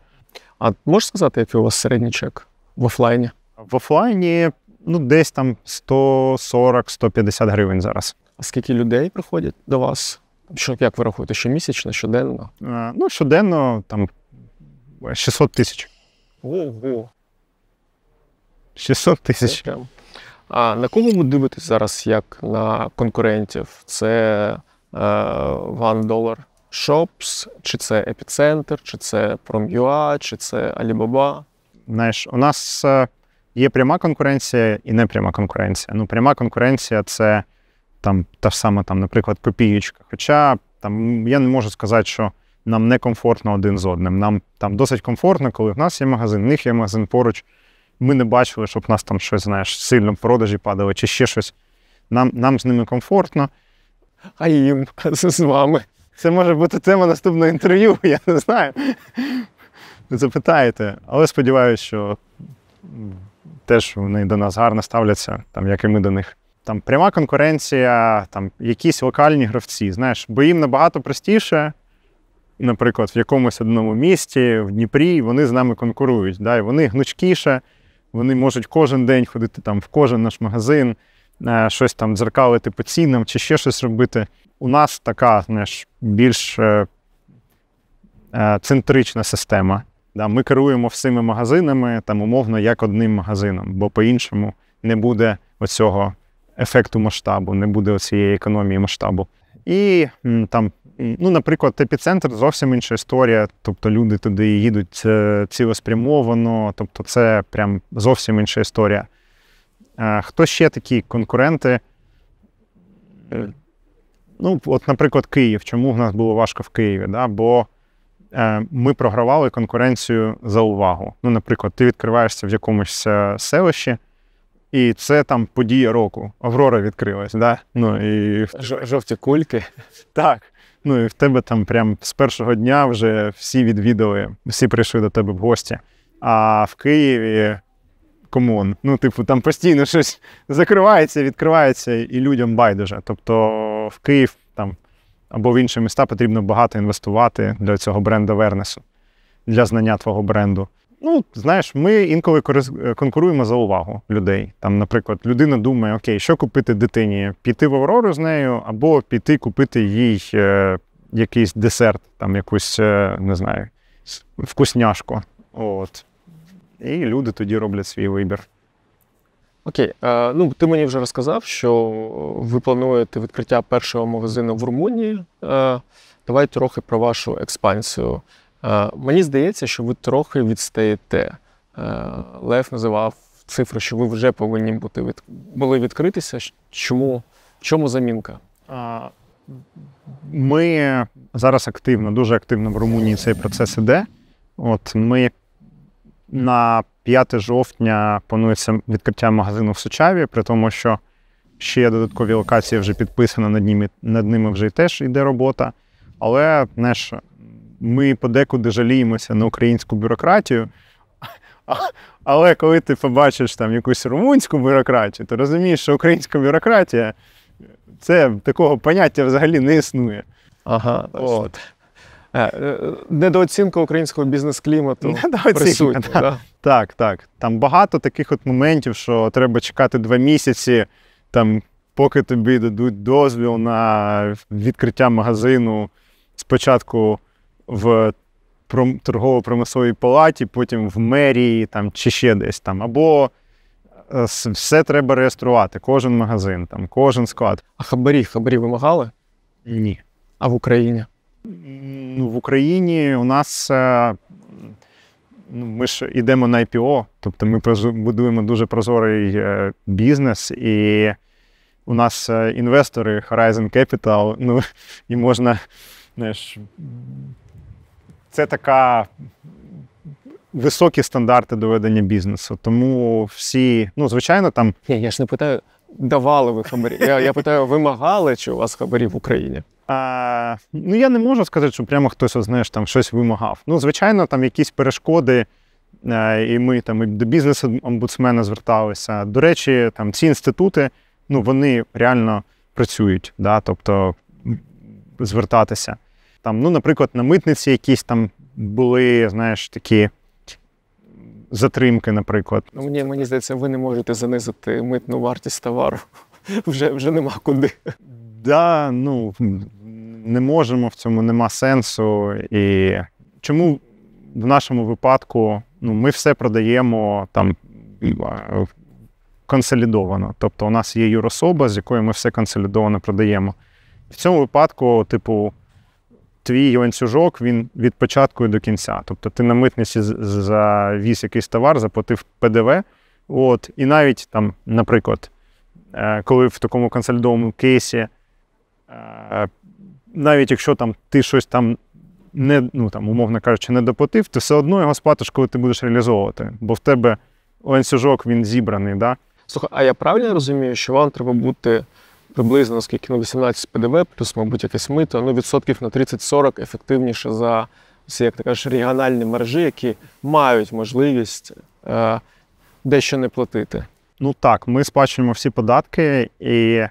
А можеш сказати, який у вас середній чек в офлайні? В офлайні ну десь там 140-150 гривень зараз. А скільки людей приходять до вас? Що як ви рахуєте? Щомісячно, щоденно? Е, ну, щоденно там 600 тисяч. Ого. 600 тисяч. А на кого ви дивитесь зараз як на конкурентів? Це е, One Dollar Shops, чи це Epicenter, чи це Promua, чи це Alibaba? Знаєш, у нас е, Є пряма конкуренція і непряма конкуренція. Ну, пряма конкуренція це там та ж сама, там, наприклад, копієчка. Хоча там я не можу сказати, що нам некомфортно один з одним. Нам там досить комфортно, коли в нас є магазин, в них є магазин поруч. Ми не бачили, щоб у нас там щось, знаєш, сильно в продажі падало чи ще щось. Нам нам з ними комфортно. А їм з вами. Це може бути тема наступного інтерв'ю, *laughs* я не знаю. Запитаєте, але сподіваюся, що теж вони до нас гарно ставляться, там як і ми до них. Там пряма конкуренція, там якісь локальні гравці. Знаєш, бо їм набагато простіше, наприклад, в якомусь одному місті, в Дніпрі, вони з нами конкурують. Да? І Вони гнучкіше, вони можуть кожен день ходити там в кожен наш магазин, е, щось там дзеркалити по цінам чи ще щось робити. У нас така знаєш, більш е, е, центрична система. Да, Ми керуємо всіми магазинами, там умовно як одним магазином, бо по-іншому не буде оцього ефекту масштабу, не буде цієї економії масштабу. І там, ну, наприклад, епіцентр зовсім інша історія. Тобто люди туди їдуть е, цілеспрямовано, тобто це прям зовсім інша історія. Е, хто ще такі конкуренти? Е, ну, от, наприклад, Київ. Чому в нас було важко в Києві? Да? Бо Е, ми програвали конкуренцію за увагу. Ну, наприклад, ти відкриваєшся в якомусь е, селищі. І це там подія року. Аврора відкрилась, да? Ну і жовті кульки. Так. Ну і в тебе там прям з першого дня вже всі відвідали, всі прийшли до тебе в гості. А в Києві комон. Ну, типу, там постійно щось закривається, відкривається, і людям байдуже. Тобто в Київ або в інші міста потрібно багато інвестувати для цього бренду вернесу, для знання твого бренду. Ну, знаєш, ми інколи е, конкуруємо за увагу людей. Там, наприклад, людина думає, окей, що купити дитині? Піти в Аврору з нею, або піти купити їй е, якийсь десерт, там якусь, е, не знаю, вкусняшку. От. І люди тоді роблять свій вибір. Окей, ну ти мені вже розказав, що е, ви плануєте відкриття першого магазину в Румунії. Давай трохи про вашу експансію. Мені здається, що ви трохи відстаєте. Лев називав цифру, що ви вже повинні бути від... були відкритися. Чому? Чому замінка? Ми зараз активно, дуже активно в Румунії цей процес іде. От ми на 5 жовтня планується відкриття магазину в Сучаві, при тому, що ще додаткові локації вже підписані, над ними над ними вже теж йде робота. Але знаєш, ми подекуди жаліємося на українську бюрократію. Але коли ти побачиш там якусь румунську бюрократію, то розумієш, що українська бюрократія це такого поняття взагалі не існує. Ага, от. Е, е, недооцінка українського бізнес-клімату *laughs* присутня. Да. Да? Так, так. Там багато таких от моментів, що треба чекати два місяці, там, поки тобі дадуть дозвіл на відкриття магазину спочатку в торгово-промисловій палаті, потім в мерії там, чи ще десь там. Або е, все треба реєструвати, кожен магазин, там, кожен склад. А хабарі, хабарі вимагали? Ні. А в Україні? Ну, в Україні у нас е, ну, ми ж йдемо на IPO, тобто ми будуємо дуже прозорий е, бізнес, і у нас е, інвестори Horizon Capital, ну і можна, знаєш, це така. Високі стандарти доведення бізнесу. Тому всі, ну, звичайно, там. Ні, я ж не питаю, давали ви хабарі. Я я питаю, вимагали чи у вас хабарі в Україні? Е, ну, Я не можу сказати, що прямо хтось знаєш, там щось вимагав. Ну, Звичайно, там якісь перешкоди, е, і ми там і до бізнесу омбудсмена зверталися. До речі, там ці інститути ну, вони реально працюють, да? тобто звертатися. Там, ну, Наприклад, на митниці якісь там були знаєш, такі. Затримки, наприклад. Ну, мені мені здається, ви не можете занизити митну вартість товару. *laughs* Вже вже нема куди. Да, ну не можемо, в цьому нема сенсу. І чому в нашому випадку ну, ми все продаємо там консолідовано? Тобто, у нас є юрособа, з якою ми все консолідовано продаємо. В цьому випадку, типу, твій ланцюжок він від початку і до кінця. Тобто ти на митниці завіз якийсь товар, заплатив ПДВ. От, І навіть там, наприклад, е, коли в такому консолідовому кейсі е, навіть якщо там ти щось там не, ну там, умовно кажучи, не доплатив, ти все одно його сплатиш, коли ти будеш реалізовувати, бо в тебе ланцюжок він зібраний. Да? Слухай, а я правильно розумію, що вам треба бути приблизно наскільки ну, на 18 ПДВ, плюс, мабуть, якесь мито, ну відсотків на 30-40 ефективніше за всі, як ти кажеш, регіональні мережі, які мають можливість е, дещо не платити. Ну так, ми сплачуємо всі податки, і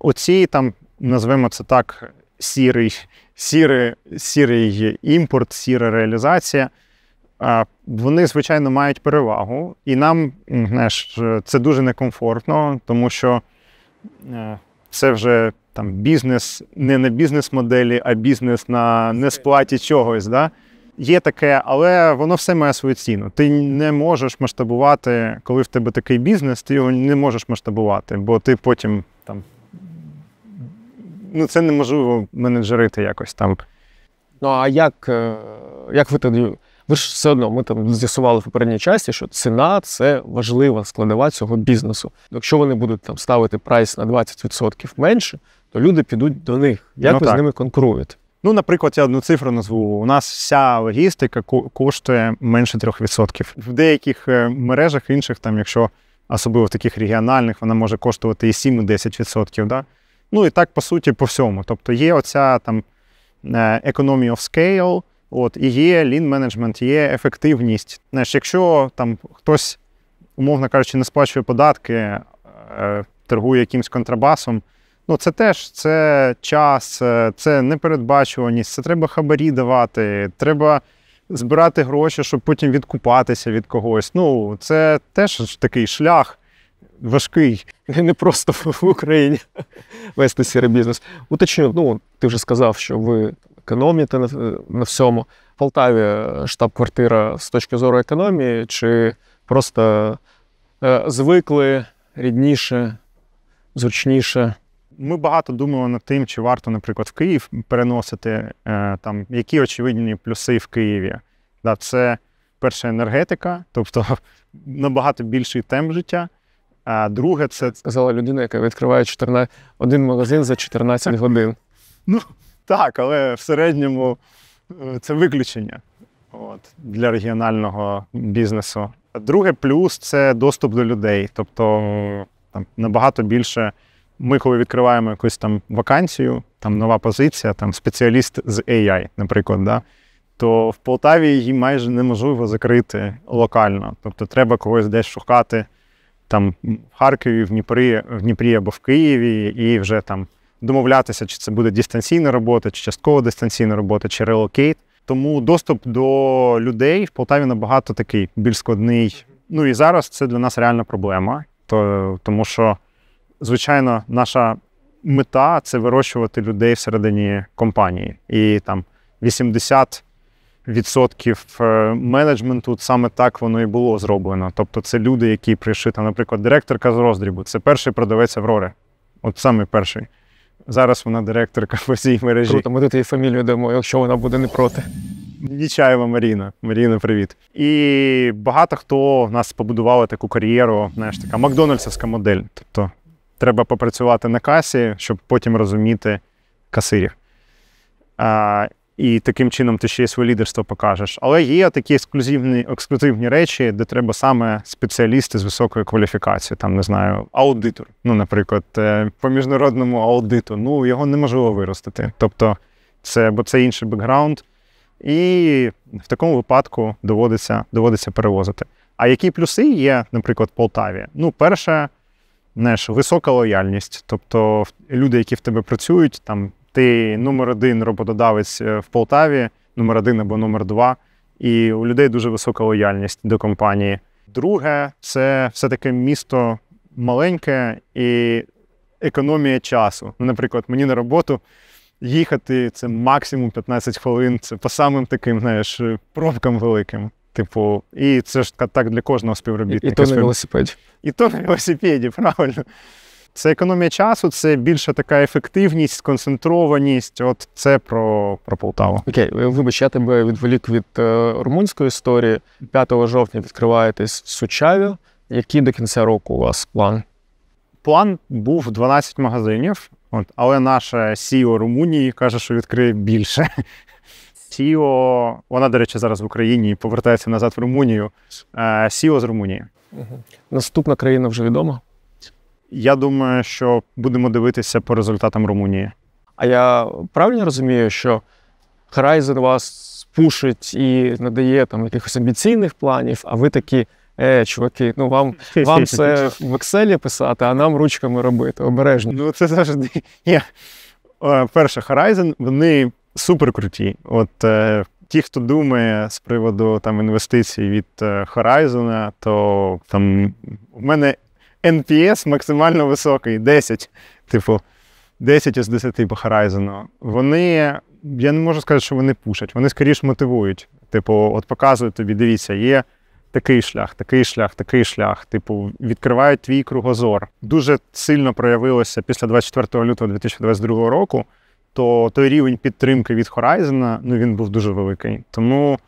оці там назвемо це так, сірий сірий, сірий імпорт, сіра реалізація, вони, звичайно, мають перевагу. І нам знаєш, це дуже некомфортно, тому що е, це вже там бізнес не на бізнес-моделі, а бізнес на несплаті чогось. Да? Є таке, але воно все має свою ціну. Ти не можеш масштабувати, коли в тебе такий бізнес, ти його не можеш масштабувати, бо ти потім там ну, це неможливо менеджерити якось там. Ну, а як е, як ви тоді? Ви ж все одно ми там з'ясували в попередній часі, що ціна це важлива складова цього бізнесу. Якщо вони будуть там ставити прайс на 20% менше, то люди підуть до них. Як ну, ви так. з ними конкуруєте? Ну, наприклад, я одну цифру назву. У нас вся логістика коштує менше 3%. В деяких е, мережах інших, там, якщо особливо в таких регіональних, вона може коштувати і 7, 10%. Да? Ну і так, по суті, по всьому. Тобто є оця там е, economy of scale, от, і є lean management, є ефективність. Знаєш, Якщо там хтось, умовно кажучи, не сплачує податки, е, торгує якимось контрабасом, ну це теж це час, е, це непередбачуваність, це треба хабарі давати, треба збирати гроші, щоб потім відкупатися від когось. Ну, Це теж такий шлях важкий, *laughs* не просто в Україні вести сірий бізнес. Уточню, ну ти вже сказав, що ви економіте на, на всьому. В Полтаві е, штаб-квартира з точки зору економії, чи просто е, звикли рідніше, зручніше. Ми багато думали над тим, чи варто, наприклад, в Київ переносити е, там які очевидні плюси в Києві. Да, Це перша енергетика, тобто *laughs* набагато більший темп життя. А друге, це сказала людина, яка відкриває 14... один магазин за 14 годин. Ну так, але в середньому е, це виключення от, для регіонального бізнесу. А Друге, плюс це доступ до людей. Тобто там набагато більше. Ми, коли відкриваємо якусь там вакансію, там нова позиція, там спеціаліст з AI, наприклад, да, то в Полтаві її майже неможливо закрити локально. Тобто треба когось десь шукати там в Харкові, в Дніпрі, в Дніпрі або в Києві, і вже там домовлятися, чи це буде дистанційна робота, чи частково дистанційна робота, чи релокейт. Тому доступ до людей в Полтаві набагато такий більш складний. Ну і зараз це для нас реальна проблема, То, тому що, звичайно, наша мета це вирощувати людей всередині компанії. І там 80 відсотків е, менеджменту саме так воно і було зроблено. Тобто, це люди, які прийшли там, наприклад, директорка з роздрібу, це перший продавець Аврори, от саме перший. Зараз вона директорка по цій мережі. Круто, ми тут її фамілію дамо, якщо вона буде не проти. Нічаєва Маріна. Маріна, привіт. І багато хто в нас побудували таку кар'єру, знаєш, така Макдональдсівська модель. Тобто треба попрацювати на касі, щоб потім розуміти касирів. А, і таким чином ти ще й своє лідерство покажеш. Але є такі ексклюзивні ексклюзивні речі, де треба саме спеціалісти з високою кваліфікацією, там не знаю, аудитор. Ну, наприклад, е, по міжнародному аудиту. Ну його неможливо виростити. Тобто, це бо це інший бекграунд. І в такому випадку доводиться доводиться перевозити. А які плюси є, наприклад, в Полтаві? Ну, перше, знаєш, висока лояльність. Тобто люди, які в тебе працюють, там ти номер один роботодавець е, в Полтаві, номер один або номер два. І у людей дуже висока лояльність до компанії. Друге, це все-таки місто маленьке і економія часу. Ну, наприклад, мені на роботу їхати це максимум 15 хвилин. Це по самим таким, знаєш, пробкам великим. Типу, і це ж так для кожного співробітника. І то на велосипеді. І то на велосипеді, правильно. Це економія часу, це більша така ефективність, сконцентрованість. От це про про Полтаву. Окей, е, вибач, я тебе відволік від е, румунської історії. 5 жовтня відкриваєтесь в Сучаві. Який до кінця року у вас план? План був 12 магазинів, от, але наша Сіо Румунії каже, що відкриє більше. *laughs* Сіо, вона, до речі, зараз в Україні повертається назад в Румунію. Е, Сіо з Румунії. Угу. Наступна країна вже відома? Я думаю, що будемо дивитися по результатам Румунії. А я правильно розумію, що Horizon вас пушить і надає там якихось амбіційних планів, а ви такі. Е, чуваки, ну вам *laughs* вам це в Excel писати, а нам ручками робити. Обережно. Ну це завжди. Ні. Перше, Horizon, вони суперкруті. От е, ті, хто думає з приводу там інвестицій від е, Horizon, то там в мене NPS максимально високий 10, типу, 10 із 10 по Horizon. Вони, я не можу сказати, що вони пушать, вони скоріш мотивують. Типу, от показують тобі, дивіться, є такий шлях, такий шлях, такий шлях. Типу, відкривають твій кругозор. Дуже сильно проявилося після 24 лютого 2022 року. То той рівень підтримки від Horizon, ну він був дуже великий. Тому,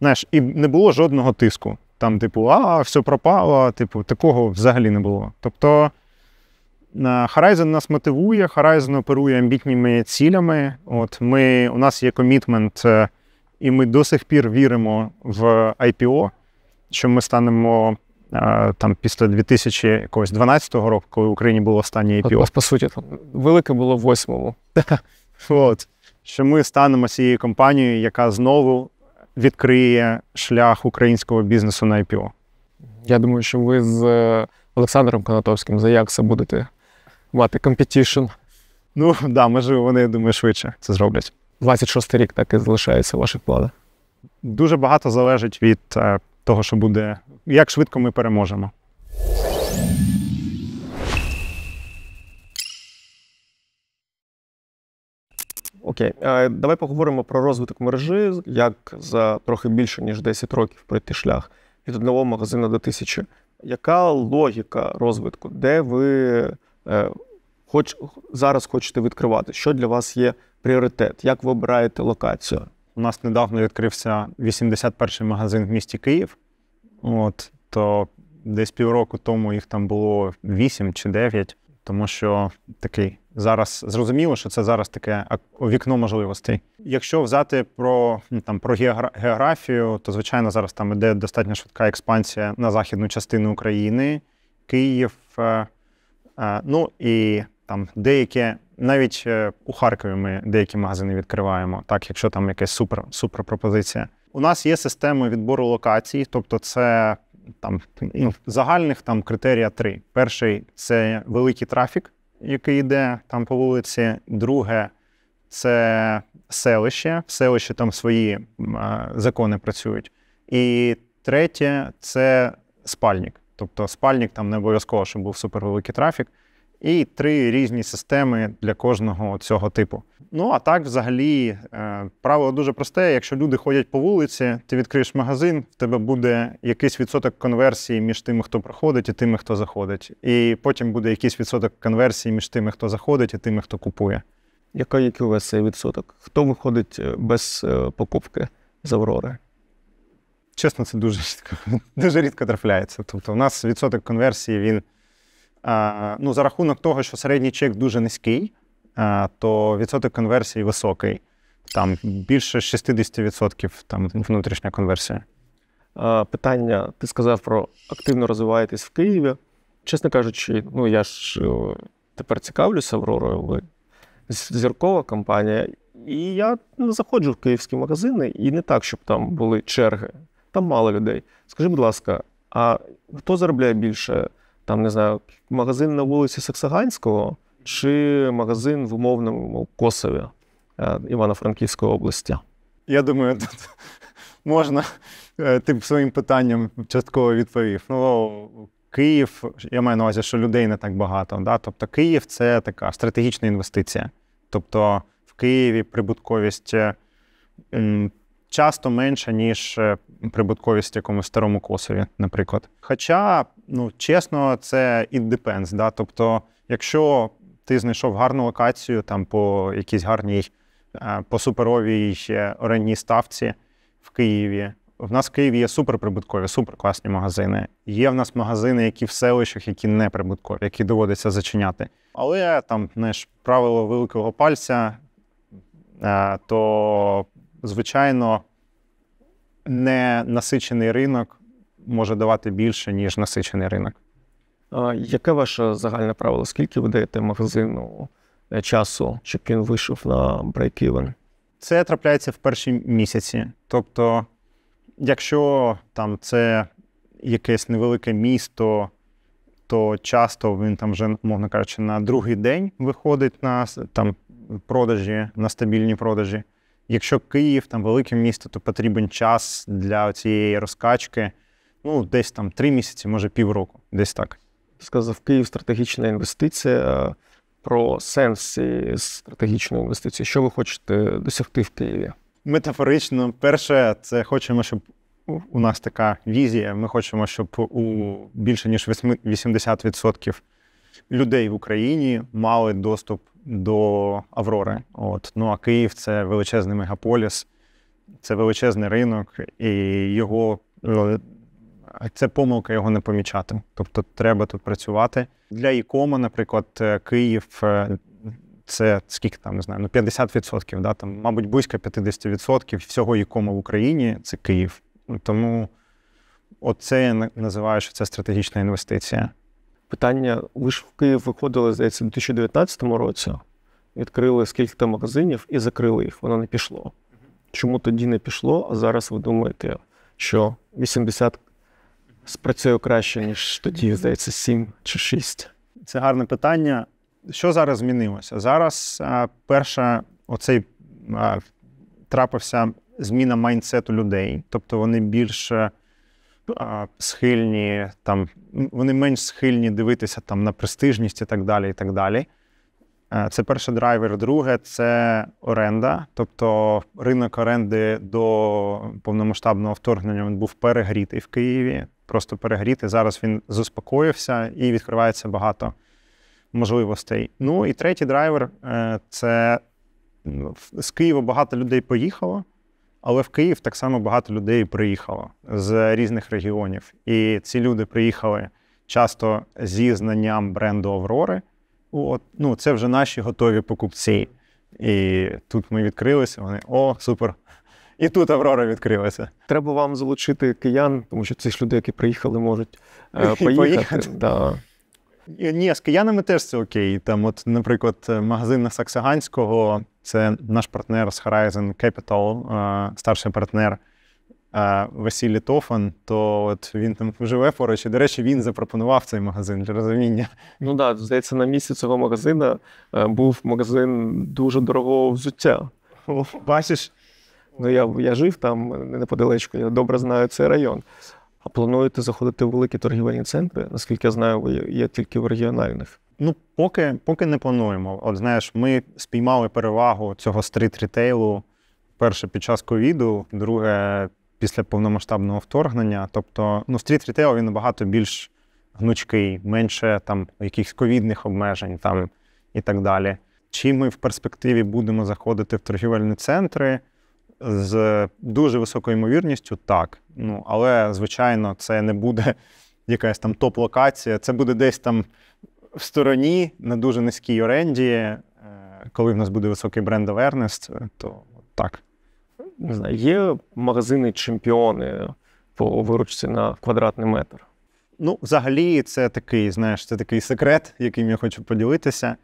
знаєш, і не було жодного тиску там, типу, а, все пропало, типу, такого взагалі не було. Тобто Horizon нас мотивує, Horizon оперує амбітніми цілями. От ми, У нас є комітмент, е, і ми до сих пір віримо в IPO, що ми станемо е, там після 2012 року, коли в Україні було останнє IPO. От, по суті, там велике було в восьмому. *laughs* Що ми станемо цією компанією, яка знову відкриє шлях українського бізнесу на IPO. Я думаю, що ви з е, Олександром Конотовським за Якса будете мати компетішн. Ну так, да, можливо, вони думаю, швидше це зроблять. 26 й рік так і залишається в ваших планах. Дуже багато залежить від е, того, що буде, як швидко ми переможемо. Окей, е, давай поговоримо про розвиток мережі, як за трохи більше ніж 10 років пройти шлях від одного магазину до тисячі. Яка логіка розвитку, де ви е, хоч зараз хочете відкривати? Що для вас є пріоритет? Як ви обираєте локацію? У нас недавно відкрився 81-й магазин в місті Київ. От то десь півроку тому їх там було 8 чи 9, тому що такий зараз зрозуміло, що це зараз таке вікно можливостей. Якщо взяти про ну, там про географію, то звичайно зараз там іде достатньо швидка експансія на західну частину України, Київ, е, е, ну і там деякі. Навіть е, у Харкові ми деякі магазини відкриваємо, так якщо там якась супер супер пропозиція. У нас є системи відбору локацій, тобто це там ну, загальних там критерія три. Перший це великий трафік, який йде там по вулиці. Друге це селище. В селищі там свої закони працюють. І третє це спальник. Тобто спальник там не обов'язково, щоб був супервеликий трафік і три різні системи для кожного цього типу. Ну а так, взагалі, е, правило дуже просте: якщо люди ходять по вулиці, ти відкриєш магазин, в тебе буде якийсь відсоток конверсії між тими, хто проходить, і тими, хто заходить. І потім буде якийсь відсоток конверсії між тими, хто заходить, і тими, хто купує. Яка який у вас цей відсоток? Хто виходить е, без е, покупки з Аврори? Чесно, це дуже рідко, *laughs* дуже рідко трапляється. Тобто, у нас відсоток конверсії він. Е, ну, за рахунок того, що середній чек дуже низький, е, то відсоток конверсії високий. Там більше 60% там внутрішня конверсія. Е, питання: ти сказав про активно розвиваєтесь в Києві. Чесно кажучи, ну я ж тепер цікавлюся Авророю, ви зіркова компанія. І я ну, заходжу в київські магазини, і не так, щоб там були черги, там мало людей. Скажи, будь ласка, а хто заробляє більше? там не знаю, магазин на вулиці Саксаганського чи магазин в умовному Косові е, Івано-Франківської області. Я думаю, тут можна е, ти своїм питанням частково відповів. Ну, Київ, я маю на увазі, що людей не так багато. Да? Тобто, Київ це така стратегічна інвестиція. Тобто в Києві прибутковість е, часто менша, ніж прибутковість в якомусь старому косові, наприклад. Хоча ну, чесно, це it depends. Да? Тобто, якщо ти знайшов гарну локацію там по якійсь гарній, е, по суперовій орендній ставці в Києві. В нас в Києві є суперприбуткові, суперкласні магазини. Є в нас магазини, які в селищах, які не прибуткові, які доводиться зачиняти. Але там, знаєш, правило великого пальця, е, то звичайно не насичений ринок може давати більше, ніж насичений ринок. Яке ваше загальне правило? Скільки ви даєте магазину е, часу, щоб він вийшов на break-even? Це трапляється в перші місяці. Тобто, якщо там це якесь невелике місто, то часто він там вже, можна кажучи, на другий день виходить на там продажі, на стабільні продажі. Якщо Київ там велике місто, то потрібен час для цієї розкачки ну, десь там три місяці, може півроку. Десь так. Сказав Київ стратегічна інвестиція. Е, про сенси стратегічної інвестиції. Що ви хочете досягти в Києві? Метафорично, перше, це хочемо, щоб у нас така візія. Ми хочемо, щоб у більше ніж 80% людей в Україні мали доступ до Аврори. От ну а Київ це величезний мегаполіс, це величезний ринок, і його е, це помилка його не помічати. Тобто треба тут працювати. Для ікома, наприклад, е, Київ е, це скільки там не знаю, ну 50%, да, там, мабуть, близько 50% всього ікома в Україні це Київ. Ну, тому оце я називаю, що це стратегічна інвестиція. Питання: ви ж в Київ виходили, здається, у 2019 році. Відкрили скільки там магазинів і закрили їх. Воно не пішло. Чому тоді не пішло? А зараз ви думаєте, що 80 спрацює краще, ніж тоді, здається, 7 чи 6? Це гарне питання. Що зараз змінилося? Зараз перша, оцей трапився зміна майндсету людей, тобто вони більш схильні, там вони менш схильні дивитися там на престижність і так далі. і так далі. Це перший драйвер. Друге, це оренда, тобто ринок оренди до повномасштабного вторгнення він був перегрітий в Києві просто перегріти. Зараз він заспокоївся і відкривається багато можливостей. Ну і третій драйвер е, це з Києва багато людей поїхало, але в Київ так само багато людей приїхало з різних регіонів. І ці люди приїхали часто зі знанням бренду Аврори. От, ну, Це вже наші готові покупці. І тут ми відкрилися. Вони о, супер! І тут Аврора відкрилася. Треба вам залучити киян, тому що ж люди, які приїхали, можуть і е, *laughs* поїхати. поїхати. Да. Е, ні, з киянами теж це окей. Там, от, наприклад, е, магазин на Саксаганського це наш партнер з Horizon Capital, старший партнер. Василь Літофан, то от він там живе поруч. І, до речі, він запропонував цей магазин для розуміння. Ну так, да, здається, на місці цього магазину був магазин дуже дорогого взуття. Бачиш, Ну я я жив там неподалечко, я добре знаю цей район. А плануєте заходити в великі торгівельні центри? Наскільки я знаю, ви є тільки в регіональних. Ну, поки поки не плануємо. От знаєш, ми спіймали перевагу цього стріт рітейлу. Перше під час ковіду, друге після повномасштабного вторгнення. Тобто, ну, стріт рітейл він набагато більш гнучкий, менше там якихось ковідних обмежень там і так далі. Чи ми в перспективі будемо заходити в торгівельні центри? З дуже високою ймовірністю, так. Ну, Але, звичайно, це не буде *laughs* якась там топ-локація. Це буде десь там в стороні, на дуже низькій оренді. Е, коли в нас буде високий бренд Авернест, то так. Не знаю, є магазини чемпіони по виручці на квадратний метр. Ну, взагалі, це такий, знаєш, це такий секрет, яким я хочу поділитися.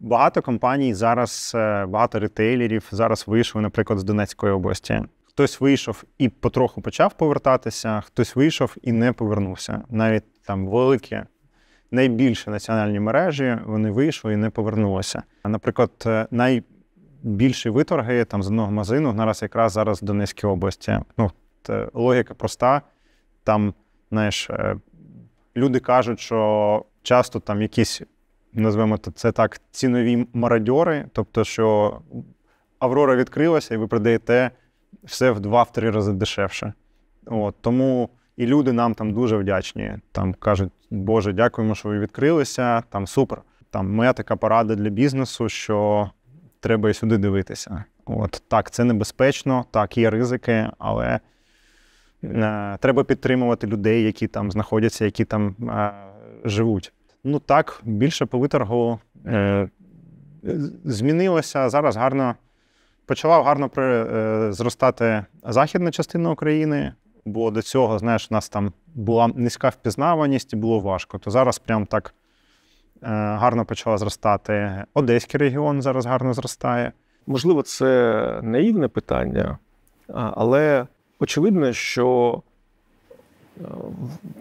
Багато компаній зараз, е, багато ретейлерів зараз вийшли, наприклад, з Донецької області. Хтось вийшов і потроху почав повертатися, хтось вийшов і не повернувся. Навіть там великі, найбільші національні мережі вони вийшли і не повернулися. А Наприклад, е, найбільші виторги там з одного магазину зараз якраз зараз в Донецькій області. Ну, е, Логіка проста. Там, знаєш, люди кажуть, що часто там якісь назвемо це так, цінові мародьори, тобто, що Аврора відкрилася, і ви продаєте все в два-три рази дешевше. От, Тому і люди нам там дуже вдячні. Там кажуть, Боже, дякуємо, що ви відкрилися. Там супер. Там моя така порада для бізнесу, що треба і сюди дивитися. От Так, це небезпечно, так, є ризики, але е, треба підтримувати людей, які там знаходяться, які там е, живуть. Ну так, більше по виторгу е, змінилося. Зараз гарно почала гарно при, е, зростати західна частина України, бо до цього, знаєш, у нас там була низька впізнаваність і було важко. То зараз прям так е, гарно почала зростати. Одеський регіон зараз гарно зростає. Можливо, це наївне питання, але очевидно, що е,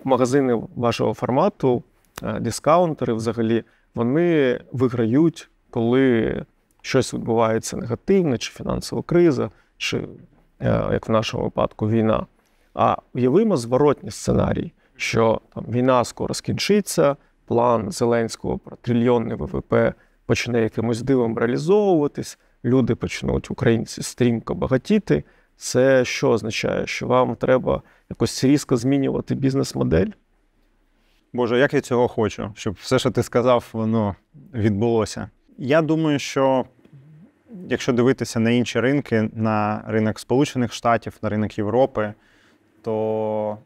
магазини вашого формату. Е, дискаунтери взагалі вони виграють, коли щось відбувається негативне, чи фінансова криза, чи е, як в нашому випадку війна. А уявимо зворотні сценарії, що там війна скоро скінчиться, план Зеленського про трильйонне ВВП почне якимось дивом реалізовуватись, люди почнуть українці стрімко багатіти. Це що означає, що вам треба якось різко змінювати бізнес-модель? Боже, як я цього хочу, щоб все, що ти сказав, воно відбулося. Я думаю, що якщо дивитися на інші ринки, на ринок Сполучених Штатів, на ринок Європи, то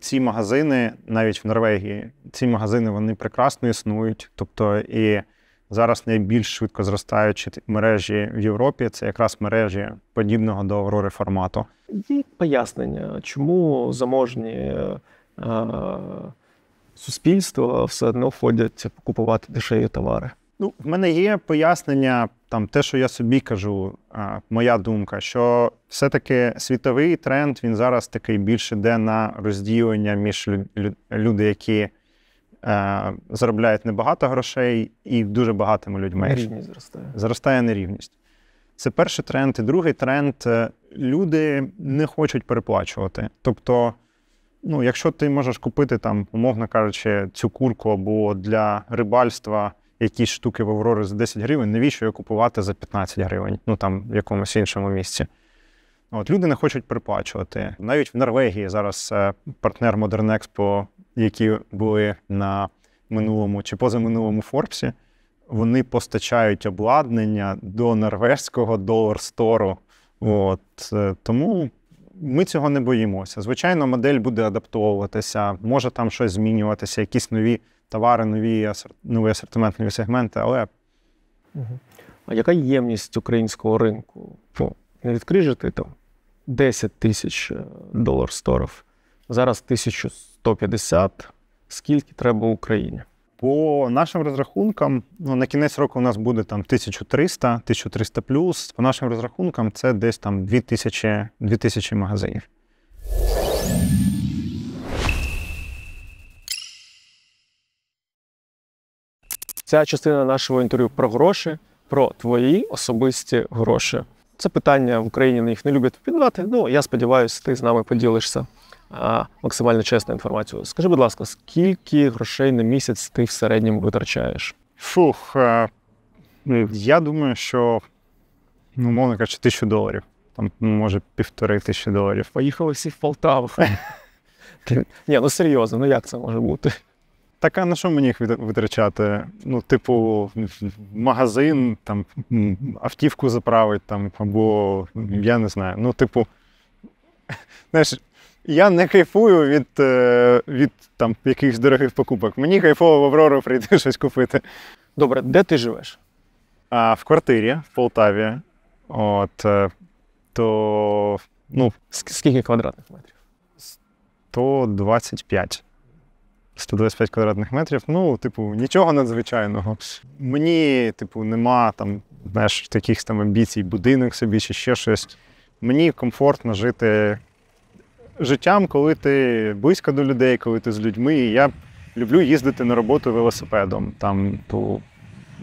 ці магазини, навіть в Норвегії, ці магазини вони прекрасно існують. Тобто і зараз найбільш швидко зростаючі мережі в Європі, це якраз мережі подібного до Аврори формату. Є пояснення, чому заможні суспільство все одно входять купувати дешеві товари. Ну, в мене є пояснення, там те, що я собі кажу, моя думка, що все-таки світовий тренд він зараз такий більше йде на розділення між людьми, які а, е, заробляють небагато грошей, і дуже багатими людьми. Нерівність зростає. Зростає нерівність. Це перший тренд. І другий тренд е, люди не хочуть переплачувати. Тобто Ну, якщо ти можеш купити там, умовно кажучи, цю курку або для рибальства якісь штуки в Аврори за 10 гривень, навіщо її купувати за 15 гривень, ну там в якомусь іншому місці. От люди не хочуть приплачувати. Навіть в Норвегії зараз е, партнер Modern Expo, які були на минулому чи позаминулому Форбсі, вони постачають обладнання до норвезького долар-стору. От е, тому. Ми цього не боїмося. Звичайно, модель буде адаптовуватися, може там щось змінюватися, якісь нові товари, нові нові асортимент, нові сегменти. Але а яка ємність українського ринку? Ну, Не відкриєш там 10 тисяч е, долар сторів. Зараз 1150. Скільки треба Україні? По нашим розрахункам, ну на кінець року у нас буде там 1300, 1300 плюс. По нашим розрахункам, це десь там 2000, 2000 магазинів. Ця частина нашого інтерв'ю про гроші, про твої особисті гроші. Це питання в Україні на них не люблять піддавати, Ну я сподіваюся, ти з нами поділишся максимально чесну інформацію. Скажи, будь ласка, скільки грошей на місяць ти в середньому витрачаєш? Фух, е, ну, я думаю, що ну, мовно кажучи, тисячу доларів. Там, ну, може, півтори тисячі доларів. Поїхали всі в Полтаву. *laughs* Ні, ну серйозно, ну як це може бути? Так, а на що мені їх витрачати? Ну, типу, в магазин, там, автівку заправить, там, або я не знаю. Ну, типу, *laughs* знаєш, я не кайфую від е, від там якихось дорогих покупок. Мені кайфово в Аврору прийти *laughs* щось купити. Добре, де ти живеш? А, В квартирі в Полтаві. От, е, То ну, скільки квадратних метрів? 125. 125 квадратних метрів. Ну, типу, нічого надзвичайного. Мені, типу, нема там, знаєш, таких там амбіцій, будинок собі чи ще щось. Мені комфортно жити життям, коли ти близько до людей, коли ти з людьми. І я люблю їздити на роботу велосипедом. Там то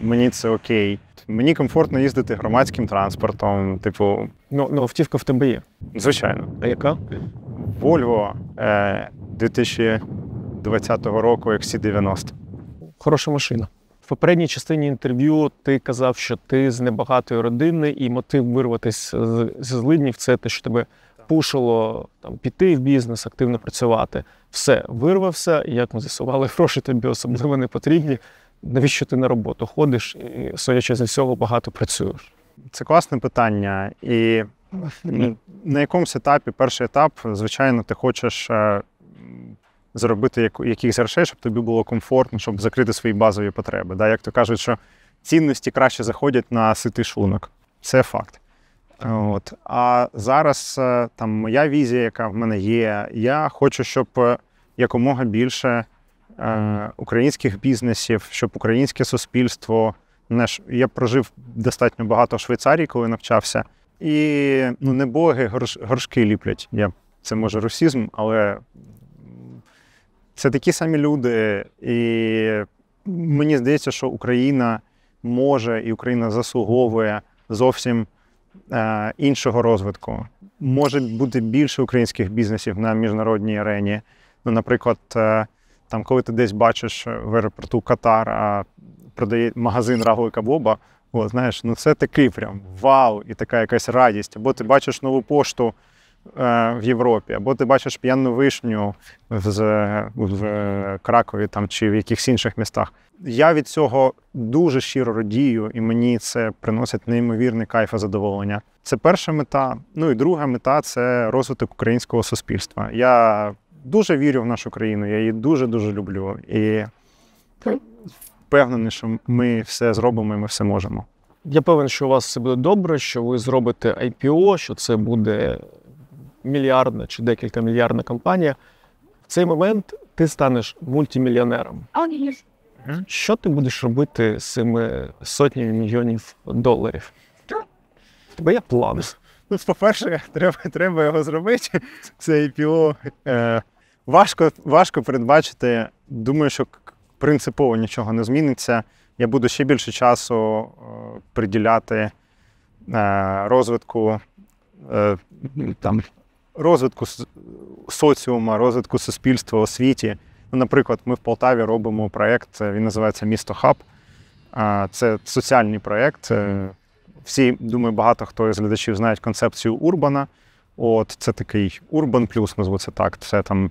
мені це окей. Мені комфортно їздити громадським транспортом. Типу, ну ну автівка в тебе є. Звичайно. А яка? Volvo е, 2020 року XC90. Хороша машина. В попередній частині інтерв'ю ти казав, що ти з небагатої родини, і мотив вирватися з злиднів це те, що тебе пушило там піти в бізнес, активно працювати. Все вирвався, і як ми з'ясували, *laughs* гроші тобі особливо не потрібні. Навіщо ти на роботу ходиш і судячи за всього багато працюєш? Це класне питання, і ну, на якомусь етапі перший етап, звичайно, ти хочеш е, зробити якихось грошей, щоб тобі було комфортно, щоб закрити свої базові потреби. Як то кажуть, що цінності краще заходять на ситий шлунок. Це факт. От. А зараз е, там моя візія, яка в мене є, я хочу, щоб е, якомога більше е, українських бізнесів, щоб українське суспільство. Я прожив достатньо багато в Швейцарії, коли навчався. І ну, не боги, горш, горшки ліплять. Я, Це може русізм, але це такі самі люди. І мені здається, що Україна може і Україна заслуговує зовсім. Е, іншого розвитку. Може бути більше українських бізнесів на міжнародній арені. Ну, Наприклад, е, там, коли ти десь бачиш в аеропорту Катар, а продає магазин Раговий Кабоба, о, знаєш, ну це такий прям вау, і така якась радість. Або ти бачиш нову пошту. Е, в Європі, або ти бачиш п'яну вишню в, в Кракові там чи в якихось інших містах. Я від цього дуже щиро радію, і мені це приносить неймовірний кайф і задоволення. Це перша мета. Ну і друга мета це розвиток українського суспільства. Я дуже вірю в нашу країну, я її дуже дуже люблю і впевнений, що ми все зробимо, і ми все можемо. Я певен, що у вас все буде добре, що ви зробите IPO, що це буде мільярдна чи декілька мільярдна компанія, в цей момент ти станеш мультимільйонером. Що ти будеш робити з цими сотнями мільйонів доларів? В тебе є план. Ну, По-перше, треба треба його зробити. Це IPO. Е, Важко важко передбачити. Думаю, що принципово нічого не зміниться. Я буду ще більше часу е, приділяти е, розвитку е, там розвитку соціуму, розвитку суспільства, освіті. Ну, Наприклад, ми в Полтаві робимо проєкт, він називається Місто Хаб. Це соціальний проєкт. Всі, думаю, багато хто із глядачів знають концепцію Урбана. От Це такий Урбан плюс, назву це так. Це там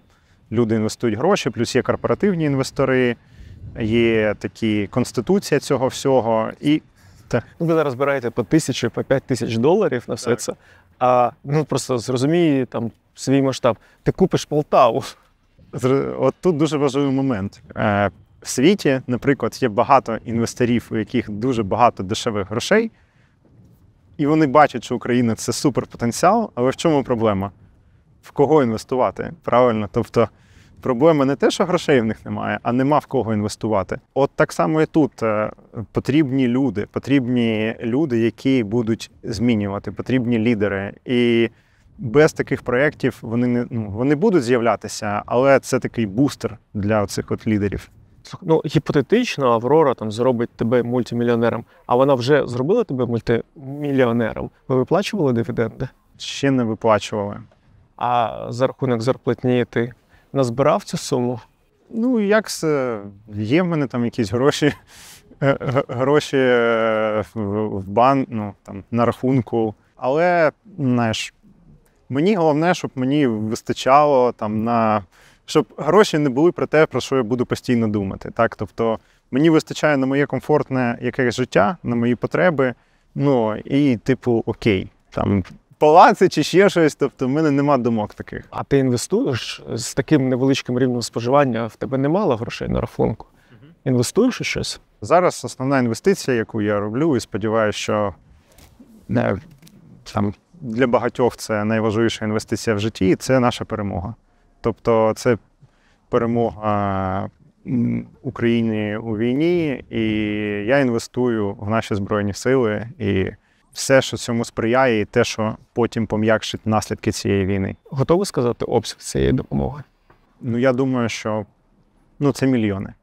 люди інвестують гроші, плюс є корпоративні інвестори, є такі конституція цього всього. І... Ну, ви зараз збираєте по тисячі, по п'ять тисяч доларів на все так. це. А ну просто зрозумій там свій масштаб. Ти купиш Полтаву. От тут дуже важливий момент. Е, в світі, наприклад, є багато інвесторів, у яких дуже багато дешевих грошей, і вони бачать, що Україна це суперпотенціал, але в чому проблема? В кого інвестувати? Правильно? Тобто. Проблема не те, що грошей в них немає, а нема в кого інвестувати. От так само і тут е, потрібні люди, потрібні люди, які будуть змінювати, потрібні лідери. І без таких проєктів вони не ну вони будуть з'являтися, але це такий бустер для цих от лідерів. Ну, гіпотетично, Аврора там зробить тебе мультимільйонером, а вона вже зробила тебе мультимільйонером. Ви виплачували дивіденди? Ще не виплачували. А за рахунок зарплатні ти назбирав цю суму? Ну, як це є в мене там якісь гроші, е, гроші е, в бан, ну, там, на рахунку. Але, знаєш, мені головне, щоб мені вистачало там на. Щоб гроші не були про те, про що я буду постійно думати. Так? Тобто мені вистачає на моє комфортне якесь життя, на мої потреби. Ну і, типу, окей, там палаци чи ще щось. Тобто, в мене нема думок таких. А ти інвестуєш з таким невеличким рівнем споживання? В тебе немало грошей на рахунку? Угу. Інвестуєш у щось? Зараз основна інвестиція, яку я роблю, і сподіваюся, що не, там для багатьох це найважливіша інвестиція в житті, і це наша перемога. Тобто, це перемога. України у війні, і я інвестую в наші збройні сили і все, що цьому сприяє, і те, що потім пом'якшить наслідки цієї війни. Готові сказати обсяг цієї допомоги? Ну, я думаю, що ну, це мільйони.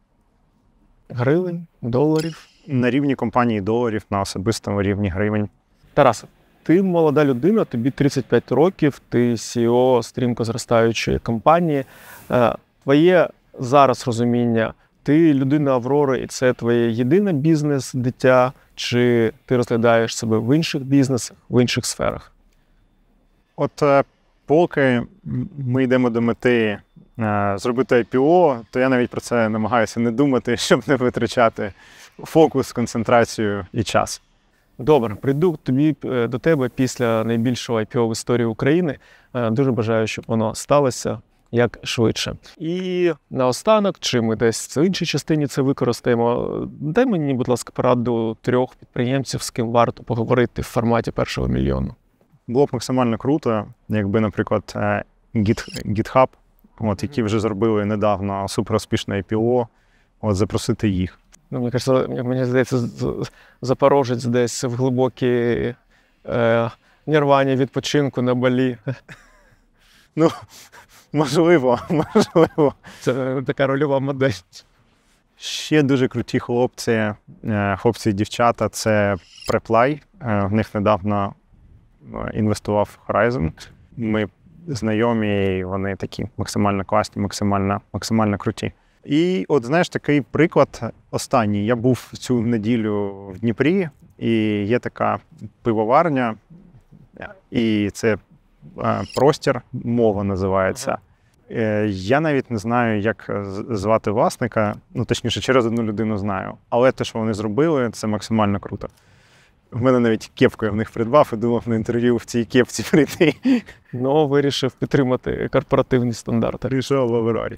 Гривень, доларів. На рівні компанії доларів, на особистому рівні гривень. Тарас, ти молода людина, тобі 35 років, ти CEO стрімко зростаючої компанії. Е, твоє зараз розуміння ти людина Аврора, і це твоє єдине бізнес, дитя, чи ти розглядаєш себе в інших бізнесах, в інших сферах? От е, поки ми йдемо до мети е, зробити IPO, то я навіть про це намагаюся не думати, *laughs* щоб не витрачати фокус, концентрацію і час. Добре, прийду тобі е, до тебе після найбільшого IPO в історії України. Дуже бажаю, щоб воно сталося як швидше. І наостанок, чи ми десь в іншій частині це використаємо? Дай мені, будь ласка, пораду трьох підприємців, з ким варто поговорити в форматі першого мільйону. Було б максимально круто, якби, наприклад, е, GitHub, от які вже зробили недавно суперуспішне IPO, от запросити їх. Ну, Мені кажется, мені здається, Запорожець десь в глибокій е, нірвані відпочинку на балі. Ну, Можливо, *laughs* можливо. Це така рольова модель. Ще дуже круті хлопці, е, хлопці і дівчата це Preply. Е, в них недавно е, інвестував Horizon. Ми знайомі, і вони такі максимально класні, максимально, максимально круті. І от знаєш такий приклад останній. Я був цю неділю в Дніпрі, і є така пивоварня, і це Е, простір, мова називається. Е, я навіть не знаю, як е, звати власника, ну точніше, через одну людину знаю. Але те, що вони зробили, це максимально круто. В мене навіть кепку я в них придбав і думав на інтерв'ю в цій кепці прийти. Ну, вирішив підтримати корпоративні стандарти. Рішав в Аврорі.